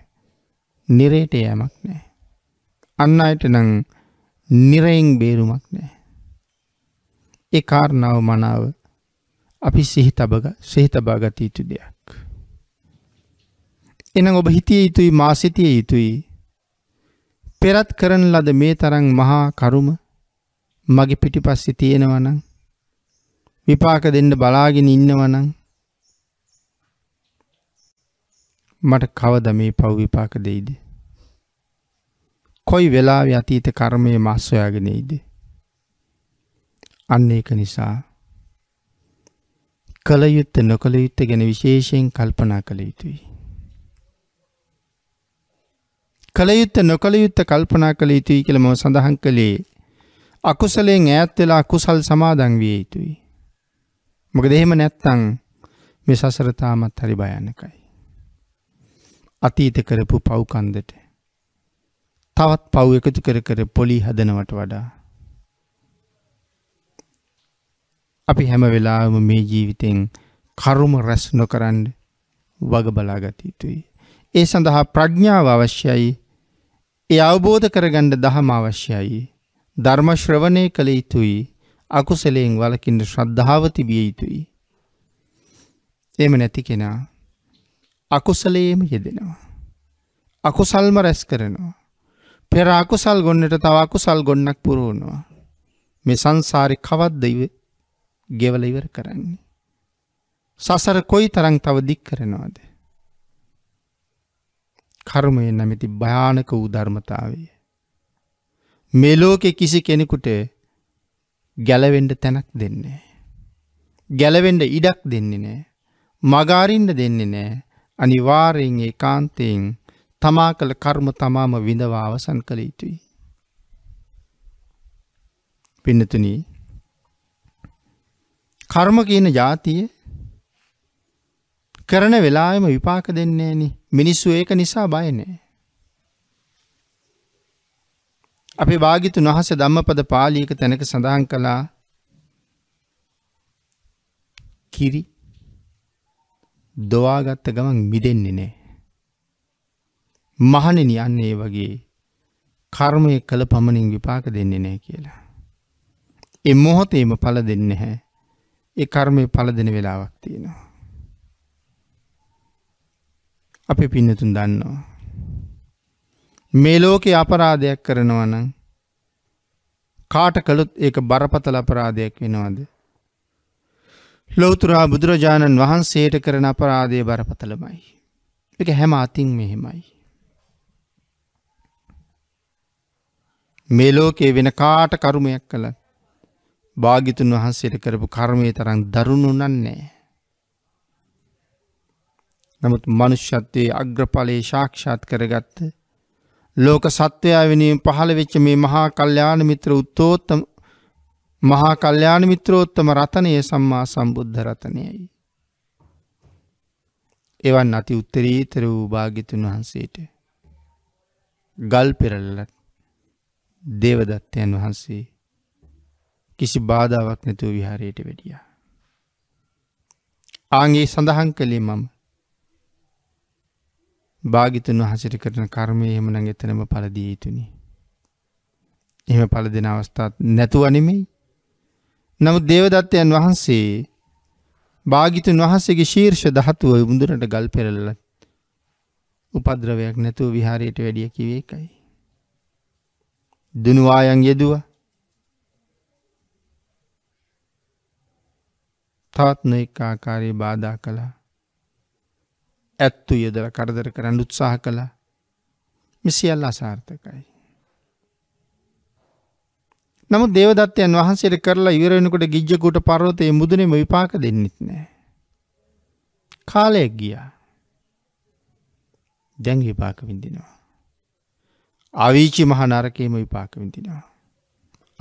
නිරේට යෑමක් නෑ. අන්න අයට නං නිරයෙන් බේරුමක් නෑ. ඒ කාරණාව මනාව අපි සිහිතබග සහිතබාගත යුතු දෙයක්. එන ඔබ හිතිය යුතුයි මාසිතය යුතුයි පෙරත් කරන ලද මේ තරන් මහා කරුම මගේ පිටිපස්සෙ තියෙනවනං විපාක දෙන්න බලාගෙන ඉන්නවනං මට කවද මේ පව් විපාක දෙයිද. කොයි වෙලා අතීත කර්මය මස්සොයාගෙනෙයිද. අන්න ඒක නිසා කළ යුත්ත නොකළ යුත්ත ගැන විශේෂයෙන් කල්පනා කළ යුතුයි. කළයුත්ත නොකළයුත්ත කල්පනා කළ යුතුයි කියලම සඳහන් කළේ අකුසලෙන් ඈත් වෙලා කුසල් සමාදන් විය යුතුයි. මොකද එහෙම නැත්තං මේ සසර තාමත් හරි භයානකයි. අතීත කරපු පව්කන්දට තවත් පව් එකතු කර කර පොලි හදනවට වඩා අපි හැම වෙලාම මේ ජීවිතෙන් කරුම රැස් නොකරන්න වග බලාගත යුතුයි. ඒ සඳහා ප්‍රඥාව අවශ්‍යයි ඒ අවබෝධ කරගණ්ඩ දහම අවශ්‍යයි. ධර්මශ්‍රවණය කළ යුතුයි අකුසලයෙන් වලකින්ට ශ්‍රද්ධාවති විය යුතුයි. එම නැති කෙනා අකුසලේම යෙදෙනවා. අකුසල්ම රැස් කරනවා. පෙර අකුසල් ගොන්නට තවකුසල් ගොන්නක් පුරුවනවා. මේ සංසාරි කවද්දයිව ගෙවල ඉවර කරන්නේ. සසර කොයි තරං තව දික් කරනවාද. කර්මය නැමැති භයානක වූ ධර්මතාවය. මෙලෝකෙ කිසි කෙනෙකුට ගැලවෙන්ඩ තැනක් දෙන්නේ. ගැලවෙන්ඩ ඉඩක් දෙන්නේ නෑ. මගාරින්ඩ දෙන්නේ නෑ අනිවාරයෙන් ඒ කාන්තයෙන් තමා කළ කර්ම තමාම විඳවාවසන් කළ යුතුයි. පින්නතුන කර්ම කියන ජාතිය කරන වෙලාම විපාක දෙන්නේ නි මිනිස්සු ඒක නිසා බයනෑ. අපේ භාගිතුන් වහස ධම්මපද පාලියක තැනක සඳහන් කළා කිරි දොවාගත්ත ගමන් මිදෙන්නේ නෑ. මහනෙන යන්නේ වගේ කර්මය කළ පමණින් විපාක දෙන්නේ නෑ කියලා. එ මොහොතේම පල දෙන්න හැ ඒ කර්මය පල දෙන වෙලාවක් තියෙනවා. අපි පින්නතුන් දන්නවා. මේ ලෝකෙ අපරාධයක් කරනවනම් කාට කළුත් ඒක බරපතල අපරාධයක් වෙනවාද. ලොවතුරා බුදුරජාණන් වහන්සේට කරන අපරාධය බරපතලමයි. එක හැම අතින් මෙහෙමයි. මේ ලෝකයේ වෙන කාට කරුමයක් කළ භාගිතුන් වහන්සේට කරපු කර්මය තරම් දරුණු නන්නේ. නමුත් මනුෂ්‍යත්වයේ අග්‍රඵලයේ ශාක්ෂාත් කරගත්ත. ලෝක සත්වයා වෙනුවෙන් පහළ වෙච්ච මේ මහා කල්්‍යාන මිත්‍ර උත්තෝත්තම මහා කල්්‍යාන මිත්‍රෝත්තම රතනය සම්මා සම්බුද්ධ රතනයයි. එවන් අති උත්තරීතර වූ භාගිතුන් වහන්සේට. ගල් පෙරල්ලත් දේවදත්තයන් වහන්සේ කිසි බාධාවක් නැතුව විහාරයට වැඩිය. ආගේ සඳහන් කළේ මම භාගිතන් වහසිරි කරන කර්මය එහෙමන එතනම පලදී යුතුනි. එම පල දෙෙන අවස්ථාත් නැතුව අනෙමෙයි. නමුත් දේවදත්තයන් වහන්සේ භාගිතුන් වහන්සේගේ ශීර්ෂ දහතුව බුදුරට ගල් පෙරල්ලත් උපද්‍රවයක් නැතුව විහාරයට වැඩිය කිවේ එකයි. දනුවායන් යෙදුව තාත්න එක් ආකාරයේ බාධා කලා ඇත්තු යදල කරදර කරන්න උත්සාහ කළා මෙසිියල් අසාර්ථකයි. නමු දේවදත්තයන් වහන්සේට කරලා ඉවරෙනකොට ගිජ්ජකුට පරවතය මුදනෙම විපාක දෙන්නෙත් නෑ. කාලයක් ගියා දැන් විපාක විඳිනවා. අවිචි මහ නරකේම විපාක විඳිනවා.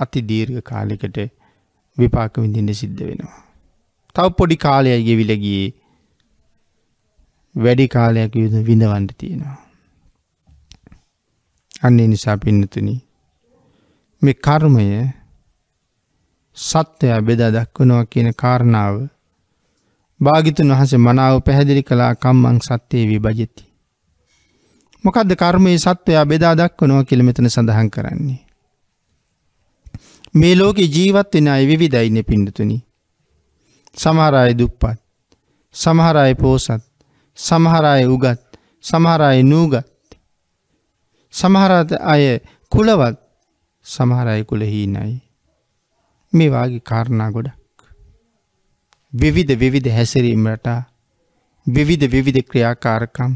අති දීර්ඝ කාලෙකට විපාක විඳින්න සිද්ධ වෙනවා. තව පොඩි කාලයයි ගෙවිලගියේ වැඩි කාලයක් යුද විඳවන්ට තියෙනවා. අන්නේ නිසා පින්නතුනි මේ කර්මය සත්‍යය බෙදා දක්වනවා කියන කාරණාව භාගිතුන් වහස මනාව පැහැදිලි කලා කම්මං සත්‍යයේ විභජති. මොකක්ද කර්මයේ සත්වයා බෙදා දක්වනවා කිලමෙතන සඳහන් කරන්නේ. මේ ලෝක ජීවත්වෙන අයි විවිධයින්න පිඩතුනි. සමහරය දුප්පත් සමහරය පෝසත් සමහර අය උගත් සමහර අය නූගත් සමහරත අය කුලවත් සමහර අය කුල හීනයි මේ වගේ කාරණා ගොඩක් විවිධ විවිධ හැසිරීම් රටා විවිධ විවිධ ක්‍රියාකාරකම්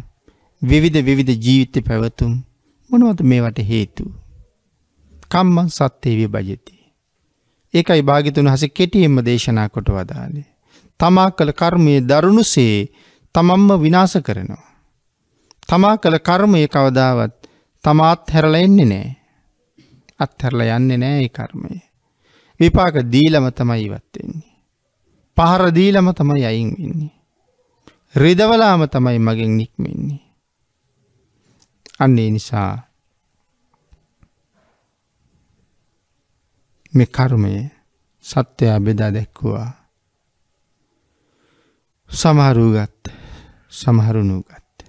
විවිධ විවිධ ජීවිත පැවතුම් මොනවත මේවට හේතු කම්මන් සත්්‍යේවී බජති ඒකයි භාගිතුන් හස කෙටියෙන්ම දේශනා කොට වදාලේ තමා කළ කර්මය දරුණු සේ තමන්ම විනාස කරනවා. තමා කළ කර්මය කවදාවත් තමාත් හැරල එන්නේ නෑ. අත්හැරල යන්නේ නෑ ඒ කර්මය. විපාක දීලම තමයි ඉවත්වෙන්නේ. පහර දීලම තමයි අයින් වෙන්නේ. රිදවලාම තමයි මගෙන් නික්මෙන්නේ. අන්නේ නිසා මෙ කර්මය සත්‍යයා බෙදා දැක්කුවා සමහරූ ගත්ත. සමහරුණූ ගත්ත.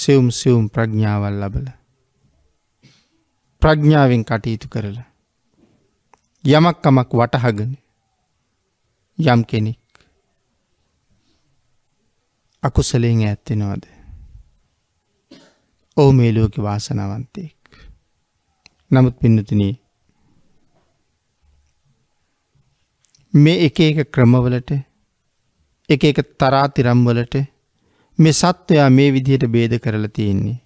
සෙවුම් සෙවුම් ප්‍රඥාවල් ලබල ප්‍රඥාවෙන් කටයුතු කරලා යමක්කමක් වටහගන යම් කෙනෙක් අකුසලෙන් ඇත්තෙනවාද ඔහු මේ ලෝක වාසනාවන්තයෙක් නමුත් පින්නතිනේ මේ එක එක ක්‍රමවලට එක එක තරාතිරම්වලට මේ සත්වයා මේ විදිහට බේද කරලා තියෙන්නේ.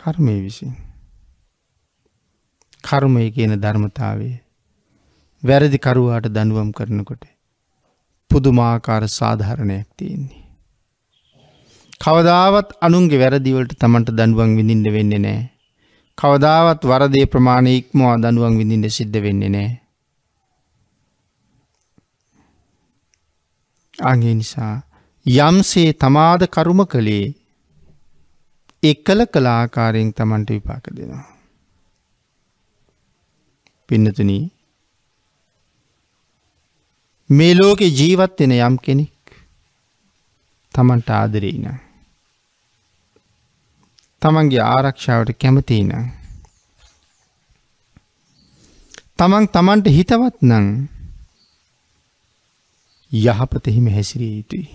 කර්මය විසින්. කර්මය කියන ධර්මතාවය. වැරදිකරුවාට දනුවම් කරනකොට. පුදුමාකාර සාධාරණයක් තියෙන්නේ. කවදාවත් අනුන්ගේ වැරදිවලට තමන්ට දනුවන් විඳින්න වෙන්නේ නෑ. කවදාවත් වරදේ ප්‍රමාණය ඉක්මවා දනුවන් විඳින්න සිද්ධ වෙන්නේ නෑ. අගේ නිසා යම්සේ තමාද කරුම කළේ එකල කලාආකාරයෙන් තමන්ට විපාක දෙනවා. පින්නතුන මේ ලෝකෙ ජීවත් වෙන යම් කෙනෙක් තමන්ට ආදරෙයින. තමන්ගේ ආරක්ෂාවට කැමතින. තමන් තමන්ට හිතවත් නං යහපතෙහිම හැසිරිය යුතුයි.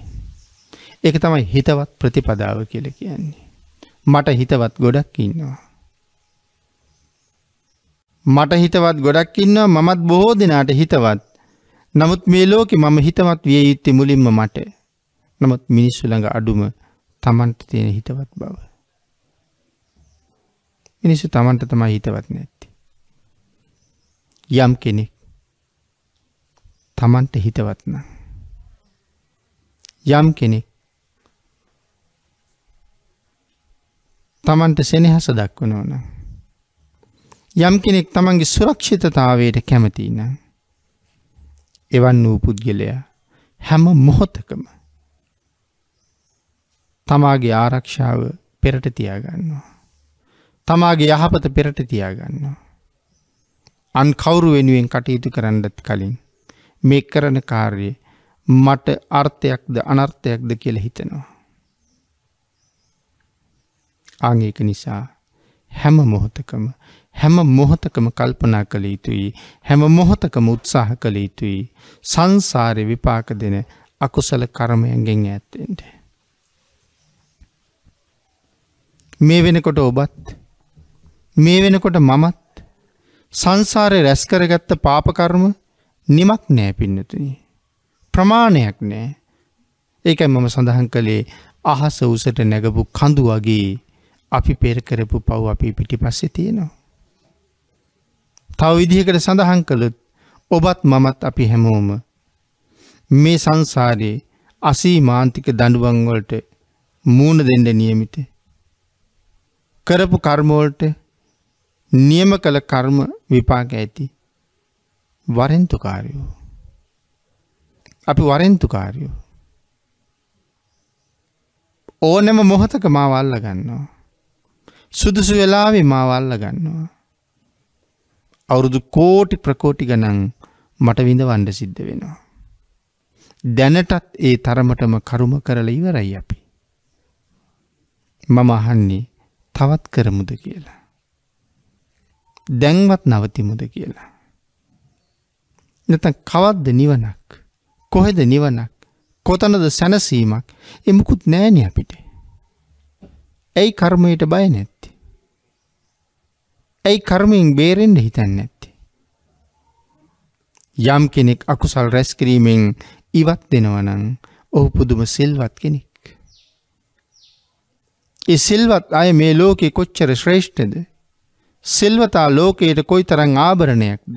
ඒක තමයි හිතවත් ප්‍රතිපදාව කියල කියන්නේ. මට හිතවත් ගොඩක් ඉන්නවා. මට හිතවත් ගොඩක් ඉන්නවා මමත් බොහෝ දෙනාට හිතවත් නමුත් මේ ලෝකෙ මම හිතවත් විය යුත්තේ මුලින්ම මට නමුත් මිනිස්සු ළඟ අඩුම තමන්ට තියෙන හිතවත් බව. මිනිස්සු තමන්ට තමයි හිතවත් නැත්ති. යම් කෙනෙක් තමන්ට හිතවත්නම්. යම් කෙනෙක් තමන්ට සෙනෙහස දක්වන ඕන. යම් කෙනෙක් තමන්ගේ සුරක්ෂිතතාවයට කැමතින. එවන් වූ පුද්ගලයා හැම මොහොතකම තමාගේ ආරක්ෂාව පෙරට තියාගන්නවා. තමාගේ යහපත පෙරට තියාගන්නවා. අන් කවුරු වෙනුවෙන් කටයුතු කරන්නත් කලින් මේ කරන කාර්යය මට අර්ථයක්ද අනර්ථයක්ද කියල හිතනවා. ආගේක නිසා හැම මොහොතකම හැම මොහොතකම කල්පනා කළ යුතුයි හැම මොහොතකම උත්සාහ කළ යුතුයි සංසාරය විපාක දෙන අකුසල කරමයන්ගෙන් ඇත්තෙන්ට. මේ වෙනකොට ඔබත් මේ වෙනකොට මමත් සංසාරය රැස්කරගත්ත පාපකර්ම නිමක් නෑ පින්නතුනිි. ප්‍රමාණයක් නෑ. ඒකයි මම සඳහන් කළේ අහස උසට නැගපු කඳු වගේ අපි පෙරකරපු පව් අපි පිටි පස්සෙ තියෙනවා. තව විදිහකට සඳහන් කළොත් ඔබත් මමත් අපි හැමෝම මේ සංසාරයේ අසී මාන්තික දඩුවංවලට මූුණ දෙන්ඩ නියමිත. කරපු කර්මෝල්ට නියම කළ කර්ම විපාක ඇති වරෙන්තුකාරයෝ. අපි වරෙන්තුකාරයෝ. ඕනෙම මොහතක මාවල්ල ගන්නවා. සුදුසු වෙලාවේ මාවල්ල ගන්නවා. අවුරුදු කෝටි ප්‍රකෝටි ගනන් මට විඳ වන්ඩ සිද්ධ වෙනවා. දැනටත් ඒ තරමටම කරුම කරල ඉවරයි අපි. මම අහන්නේ තවත් කරමුද කියලා. දැන්වත් නවතිමුද කියලා. නැත කවද්ද නිවනක්. කොහෙද නිවනක් කොතනද සැනසීමක් එමකුත් නෑනි අපිට. ඇයි කර්මයට බය නැත්ති. ඇයි කර්මයෙන් බේරෙන්ට හිතැන්න ඇත්ති. යම් කෙනෙක් අකුසල් රැස්කිරීමෙන් ඉවත් දෙනවනං ඔහු පුදුම සිල්වත් කෙනෙක්. ඒ සිල්වත් අය මේ ලෝකෙ කොච්චර ශ්‍රේෂ්ඨද. සිල්වතා ලෝකයට කොයි තරං ආභරණයක්ද.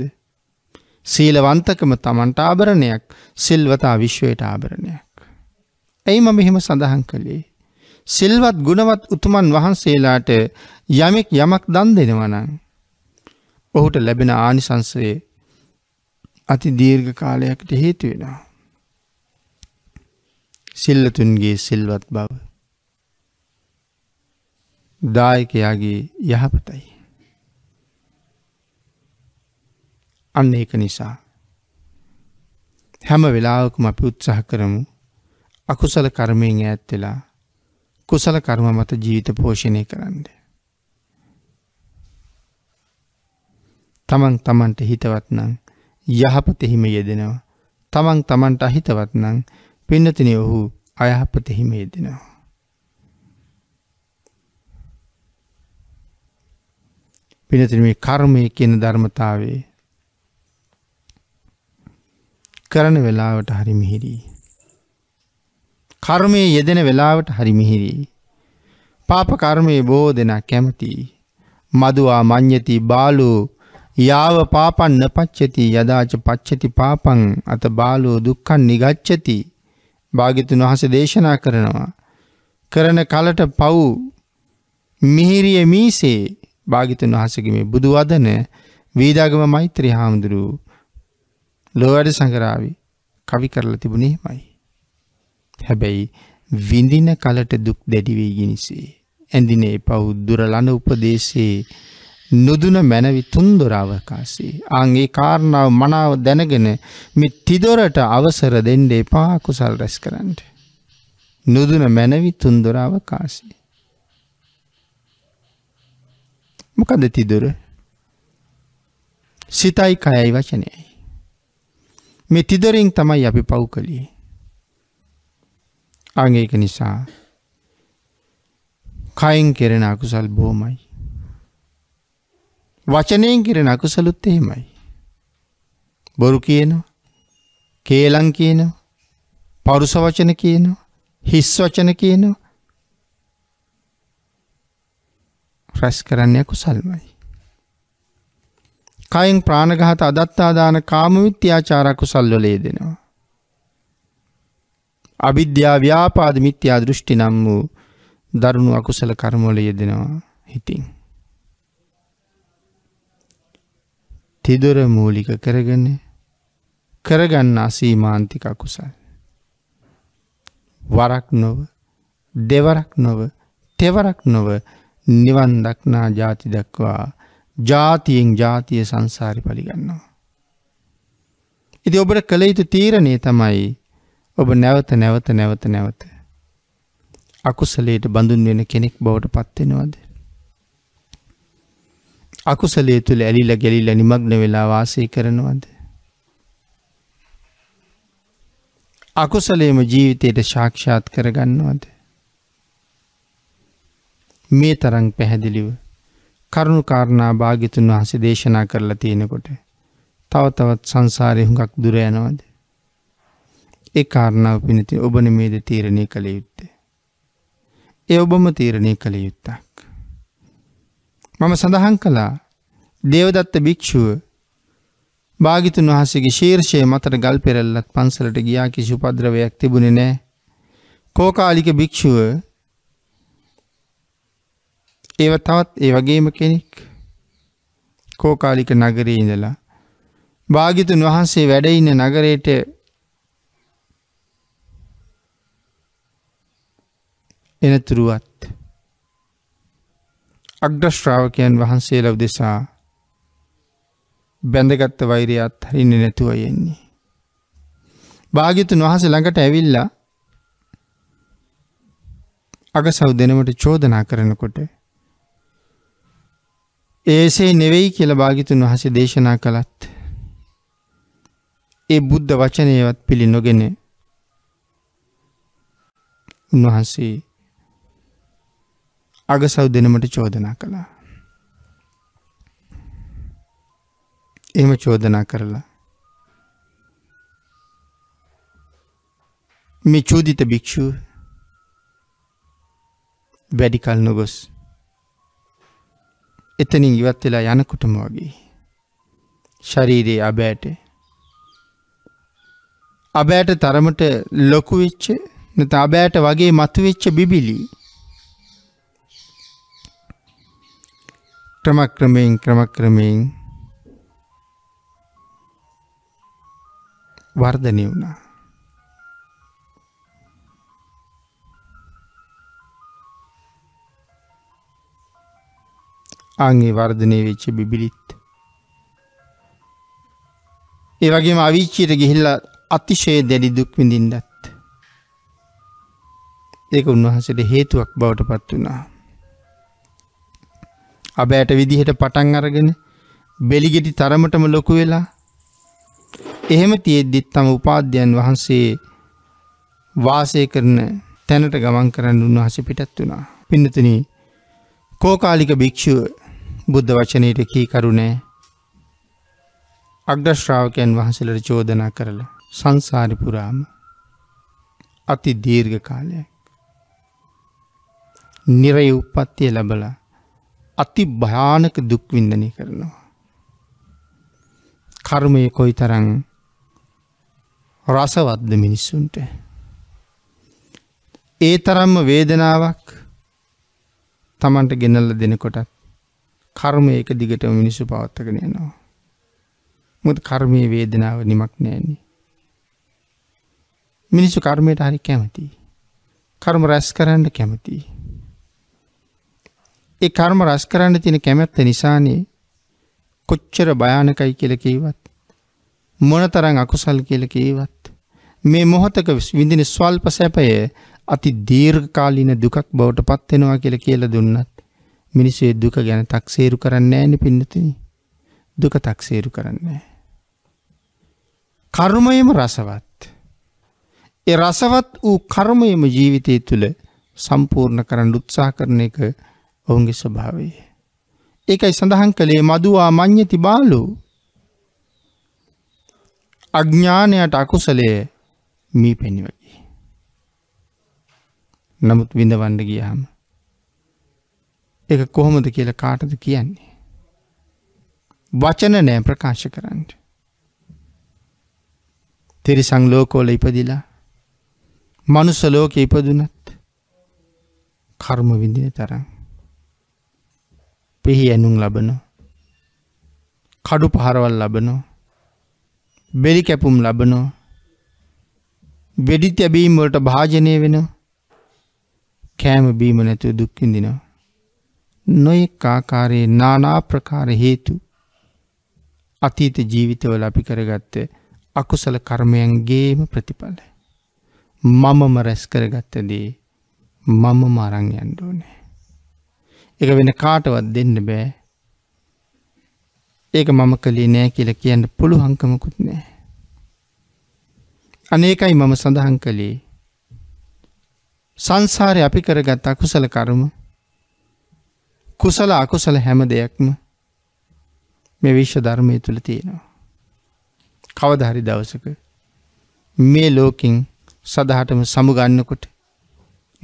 සීලවන්තකම තමන්ට ආභරණයක් සිල්වතා විශ්වයට ආභරණයක්. ඇයි මම මෙහෙම සඳහන් කළේ. සිල්වත් ගුණවත් උතුමන් වහන්සේලාට යමෙක් යමක් දන් දෙෙනවනං. ඔහුට ලැබෙන ආනිසංසයේ අති දීර්ඝ කාලයකට හේතුවෙනවා. සිල්ලතුන්ගේ සිල්වත් බව. දායකයාගේ යහපතයි. අන්න ඒක නිසා. හැම වෙලාවකම අපි උත්සාහ කරමු අකුසල කර්මයෙන් ඈත් වෙලා කුසල කර්ම මත ජීවිත පෝෂණය කරන්න. තමන් තමන්ට හිතවත්නං යහපතෙහිම යෙදෙනවා. තමන් තමන්ට අහිතවත්නං පින්නතිනය ඔහු අයහපතෙහිම යෙදෙනවා. පිනතින මේ කර්මය කියන ධර්මතාවේ කරන වෙලාවට හරි මිහිරී. කර්මය යෙදෙන වෙලාවට හරි මිහිරී. පාප කර්මයේ බෝ දෙෙන කැමති. මදවා මං්්‍යති බාලූ යාව පාපන් නපච්චති යදාච පච්චති පාපං අත බාලෝ දුක්කන් නිගච්චති භාගිතුන් වහස දේශනා කරනවා. කරන කලට පව් මිහිරිය මීසේ භාගිතුන් වහසගම බුදුවදන වීදාගම මෛත්‍රී හාමුදුරුවූ ලෝවැඩ සඟරාවි කවි කරලා තිබුණේ මයි. හැබැයි විඳින කලට දුක් දැඩිවේ ගිනිසේ. ඇඳිනේ පවු දුරලන උපදේශයේ නොදුන මැනවි තුන්දොරාවකාසේ. ආන්ගේ කාරණාව මනාව දැනගෙන මෙ තිදොරට අවසර දෙන්ඩ එපා කුසල් රැස් කරන්නට. නොදුන මැනවි තුන්දොරාවකාසේ. මොකද තිදොර සිතයි කයයි වචනයයි. මේ තිදරින් තමයි අපි පව් කළේ. අංඒක නිසා කයින් කෙරෙන අකුසල් බෝමයි. වචනයෙන් කෙරෙන අකුසලුත් එහෙමයි. බොරු කියනවා කේලං කියනවා පරුස වචන කියනවා හිස් වචන කියනවා රැස් කරන්නේ කුසල්මයි. කයින් ප්‍රාණඝාත අදත්තාදාන කාමමිත්‍යාචාර කුසල් වල යෙදෙනවා. අවිද්‍යා ව්‍යාපාද මිත්‍යා දෘෂ්ටි නම් වූ දරුණු අකුසල කර්ම වල යෙදෙනවා හිතින්. තිදොර මූලික කරගෙන කරගන්න අසීමාන්තික අකුසල්. වරක් නොව දෙවරක් නොව තෙවරක් නොව නිවන් දක්නා ජාති දක්වා ජාතියෙන් ජාතිය සංසාරි පලිගන්නවා. ඉති ඔබට කළ යුතු තීරණය තමයි ඔබ නැවත නැවත නැවත නැවත. අකුසලයට බඳුන් වෙන කෙනෙක් බවට පත්වෙනවාද. අකුසලේ තුළ ඇලිල ගැලිල නිමක්න වෙලා වාසය කරනවද. අකුසලේම ජීවිතයට ශාක්ෂාත් කරගන්නවද. මේ තරං පැහැදිලිව කරුණු කාරණා භාගිතුන් වහසේ දේශනා කරලා තියෙනකොට තව තවත් සංසාරය හුඟක් දුර යනවද. ඒ කාරණාව පිනති ඔබන මේද තීරණය කළ යුත්තේ. ඒ ඔබම තීරණය කළ යුත්තක්. මම සඳහන් කළා දේවදත්ත භික්‍ෂුව භාගිතුන් වහසගේ ශීර්ෂය මතර ගල් පෙරල්ලත් පන්සලට ගියා කිසිුපද්‍රවයක් තිබුණෙ නෑ කෝකාලික භික්‍ෂුව ඒව තවත් ඒ වගේම කෙනෙක් කෝකාලික නගරේ ඉඳලා භාගිතුන් වහන්සේ වැඩඉන්න නගරයට එනතුරුවත් අග්‍රශ්‍රාවකයන් වහන්සේලව දෙසා බැඳගත්ත වෛරයත් හරින්න නැතුව යෙන්නේ. භාගිතුන් වහස ළඟට ඇවිල්ලා අගසව් දෙනමට චෝදනා කරනකොට එසේ නෙවෙයි කියල භාගිතුන් වහසේ දේශනා කළත්. ඒ බුද්ධ වචනයවත් පිළි නොගෙන උන්වහන්සේ අගසව් දෙනමට චෝදනා කළා. එහෙම චෝදනා කරලා. මේ චෝදිත භික්‍ෂූ වැඩිකල් නොගොස් එතනින් ඉවත් වෙලා යනකුටම වගේ. ශරීරයේ අබෑට අබෑට තරමට ලොකුවෙච්ච නත අබෑට වගේ මතුවෙච්ච බිබිලි ක්‍රමක්‍රමයෙන් ක්‍රමක්‍රමයෙන් වර්ධනය වුණා අංගේ වර්ධනය වෙච්ච බිබිලිත්. ඒ වගේම අවිච්චීට ගිහිල්ල අතිශය දැඩි දුක් විඳින්ඩත්. ඒක උන්වහසට හේතුවක් බවට පත් වුණා. අබෑට විදිහට පටන් අරගෙන බෙලිගෙටි තරමටම ලොකු වෙලා එහෙම තියෙද්දිත් තම උපාධ්‍යයන් වහන්සේ වාසය කරන තැනට ගමන් කරන්න උන්වහස පිටත් වුණා පින්නතන කෝකාලික භික්‍ෂුව බුද්ධ වචනයට කීකරු නෑ. අග්‍රශ්‍රාවකයන් වහසලට චෝදනා කරලා සංසාරිපුරාම අති දීර්ඝ කාලයක්. නිරය උපත්තිය ලබල අති භයානක දුක්වින්දනය කරනවා. කර්මය කොයි තරං රසවද්ද මිනිස්සුන්ට. ඒ තරම්ම වේදනාවක් තමන්ට ගෙනල්ල දෙනකොටත් කර්මය එක දිගට මිනිස්සු පවත්තගෙන යනවා. මොකද කර්මයේ වේදනාව නිමක් නැන්නේ. මිනිස්සු කර්මයට හරි කැමති. කර්ම රැස් කරන්න කැමති. ඒ කර්ම රැස් කරන්න තියෙන කැමැත්ත නිසානේ කොච්චර භයානකයි කියලා කීවත් මොනතරම් අකුසල් කියලා කීවත් මේ මොහතක විඳින ස්වල්ප සැපය අති දීර්ඝ කාලීන දුකක් බවට පත් වෙනවා කියලා කියලා දුන්නත් මිනිස්සේ දුක ගැන තක්සේරු කරන්න ෑන පින්නතින දුක තක්සේරු කරන්න. කර්මයම රසවත්. එ රසවත් වූ කර්මයම ජීවිතය තුළ සම්පූර්ණ කරන්න උත්සා කරන එක ඔවුන්ගේ ස්වභාවේ. ඒකයි සඳහන් කළේ මදවා මං්්‍යති බාලූ අඥ්ඥානයට අකුසලය මී පෙනි වගේ. නමුත් විඳවඩ ගියහම එක කොහොමද කියල කාටද කියන්නේ. වචන නෑ ප්‍රකාශ කරන්න. තෙරි සංලෝකෝල ඉපදිලා මනුස්සලෝක ඉපදුනත් කර්ම විඳින තරම් පෙහි ඇනුම් ලබනො කඩු පහරවල් ලබනෝ බෙලි කැපුම් ලබනෝ වෙඩි තැබීම්වලට භාජනය වෙන කෑම බීම නැතුව දුක්කින්දිනවා නොයෙක් ආකාරයේ නානා ප්‍රකාර හේතු අතීත ජීවිතවල අපි කරගත්ත අකුසල කර්මයන්ගේම ප්‍රතිඵල. මමම රැස් කරගත්ත දේ මම මරං යන්ඩෝනෑ. එක වෙන කාටවත් දෙන්න බෑ ඒක මම කළේ නෑ කියලා කියන්න පුළු හංකමකුත් නෑ. අනේකයි මම සඳහන් කළේ සංසාරය අපි කරගත් අකුසල කරුම කුසල අකුසල හැම දෙයක්ම මේ විශ්ව ධර්මය තුළ තියෙනවා. කවදහරි දවසක මේ ලෝකින් සදහටම සමුගන්නකොට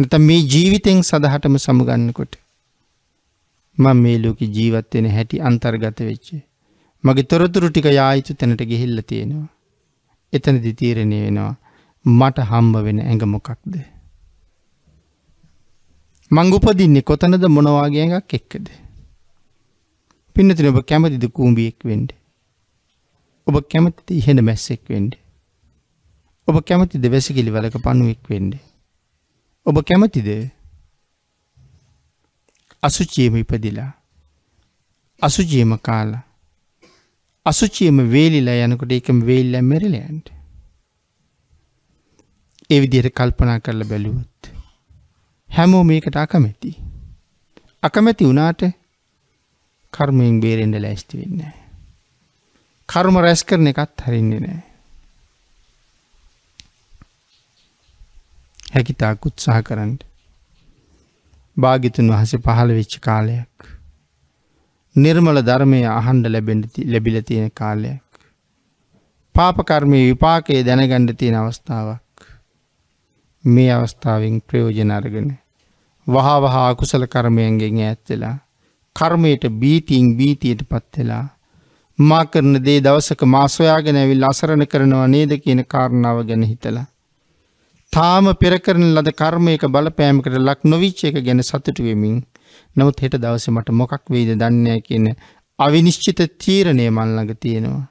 නත මේ ජීවිතෙන් සදහටම සමුගන්නකොට මං මේ ලෝක ජීවත්වෙන හැටි අන්තර්ගත වෙච්චේ. මගේ තොරතුරු ටික යායුතු තැනට ගෙහිල්ල තියෙනවා. එතන දිතීරණය වෙනවා මට හම්බ වෙන ඇඟ මොකක්ද. මංගුපදින්නේ කොතනද මොනවාගේයක් එක්කද. පින්නතින ඔබ කැමතිද කූඹියෙක් වෙන්ඩ. ඔබ කැමතිද ඉහෙන මැස්සෙක් වෙන්ඩ. ඔබ කැමතිද වැසිකිලි වලක පණුවෙක් වෙන්ඩ. ඔබ කැමතිද අසුචියම ඉපදිලා අසුජියම කාලා අසුචියම වේලිලා යනකොට එකම වේල්ල මැරිලයන්ට. එවිදියට කල්පනා කරල බැලුවොත්. හැමෝ මේකට අකමැති. අකමැති වනාට කර්මයෙන් බේරෙන්ඩ ලැස්ති වෙන්න. කර්ම රැස් කරන එකත් හරින්නේ නෑ. හැකිතාක් උත්සාහ කරන්න. භාගිතුන් වහස පහළ වෙච්ච කාලයක්. නිර්මල ධර්මය අහන්ඩ ලැබෙන්ඩති ලැබිල තියෙන කාලයක්. පාපකර්මය විපාකයේ දැනගණ්ඩ තියෙන අවස්ථාවක්. මේ අවස්ථාවෙන් ප්‍රයෝජන අරගෙන. වහා වහා අකුසල කර්මයන්ගෙන් ඇත්වෙලා. කර්මයට බීටීන් බීතියට පත්වෙලා. මා කරන දේ දවසක මාස්වයාගෙන ඇවිල් අසරණ කරනවා නේද කියන කාරණාව ගැන හිතලා. තාම පෙරකරන ලද කර්මයක බලපෑමකට ලක් නොවිච්චයක ගැන සතුට වෙමින් නමුත් හෙට දවස මට මොකක් වෙයිද දන්නේ කියන අවිනිශ්චිත තීරණය මල්ලඟ තියෙනවා.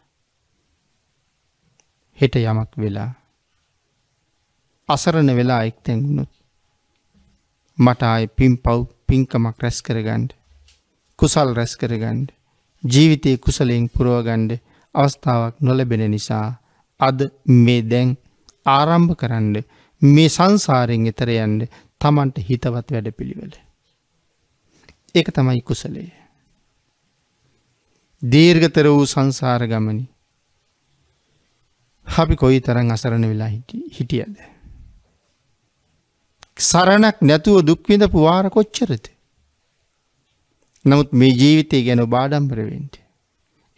හෙට යමක් වෙලා අසරණ වෙලා එක්තැන් වුණොත් මට ආය පින් පව් පින්කමක් රැස් කරගන්ඩ කුසල් රැස් කරගන්ඩ ජීවිතය කුසලයෙන් පුරුවගන්ඩ අවස්ථාවක් නොලබෙන නිසා අද මේ දැන් ආරම්භ කරන්න මේ සංසාරෙන් එතරයන්ට තමන්ට හිතවත් වැඩ පිළිවෙල. එක තමයි කුසලය. දීර්ගතර වූ සංසාර ගමනි අපි කොයි තරන් අසරණ වෙලා හිටියද. සරණක් නැතුව දුක්විඳපු වාර කොච්චරද. නමුත් මේ ජීවිතය ගැන බාඩම්පරවෙන්ට.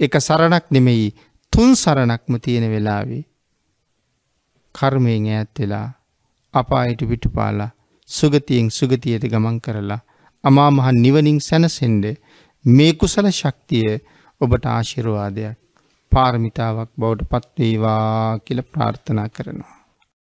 එක සරණක් නෙමෙයි තුන් සරණක්ම තියෙන වෙලාවේ. කර්මයෙන් ඈත් වෙලා අපායට පිටුපාලා සුගතියෙන් සුගතියට ගමන් කරලා අමා මහන් නිවනින් සැනසෙන්ඩ මේ කුසල ශක්තිය ඔබට ආශිරවාදයක් පාර්මිතාවක් බෞද්ධ පත්වේවා කියල ප්‍රාර්ථනා කරනවා.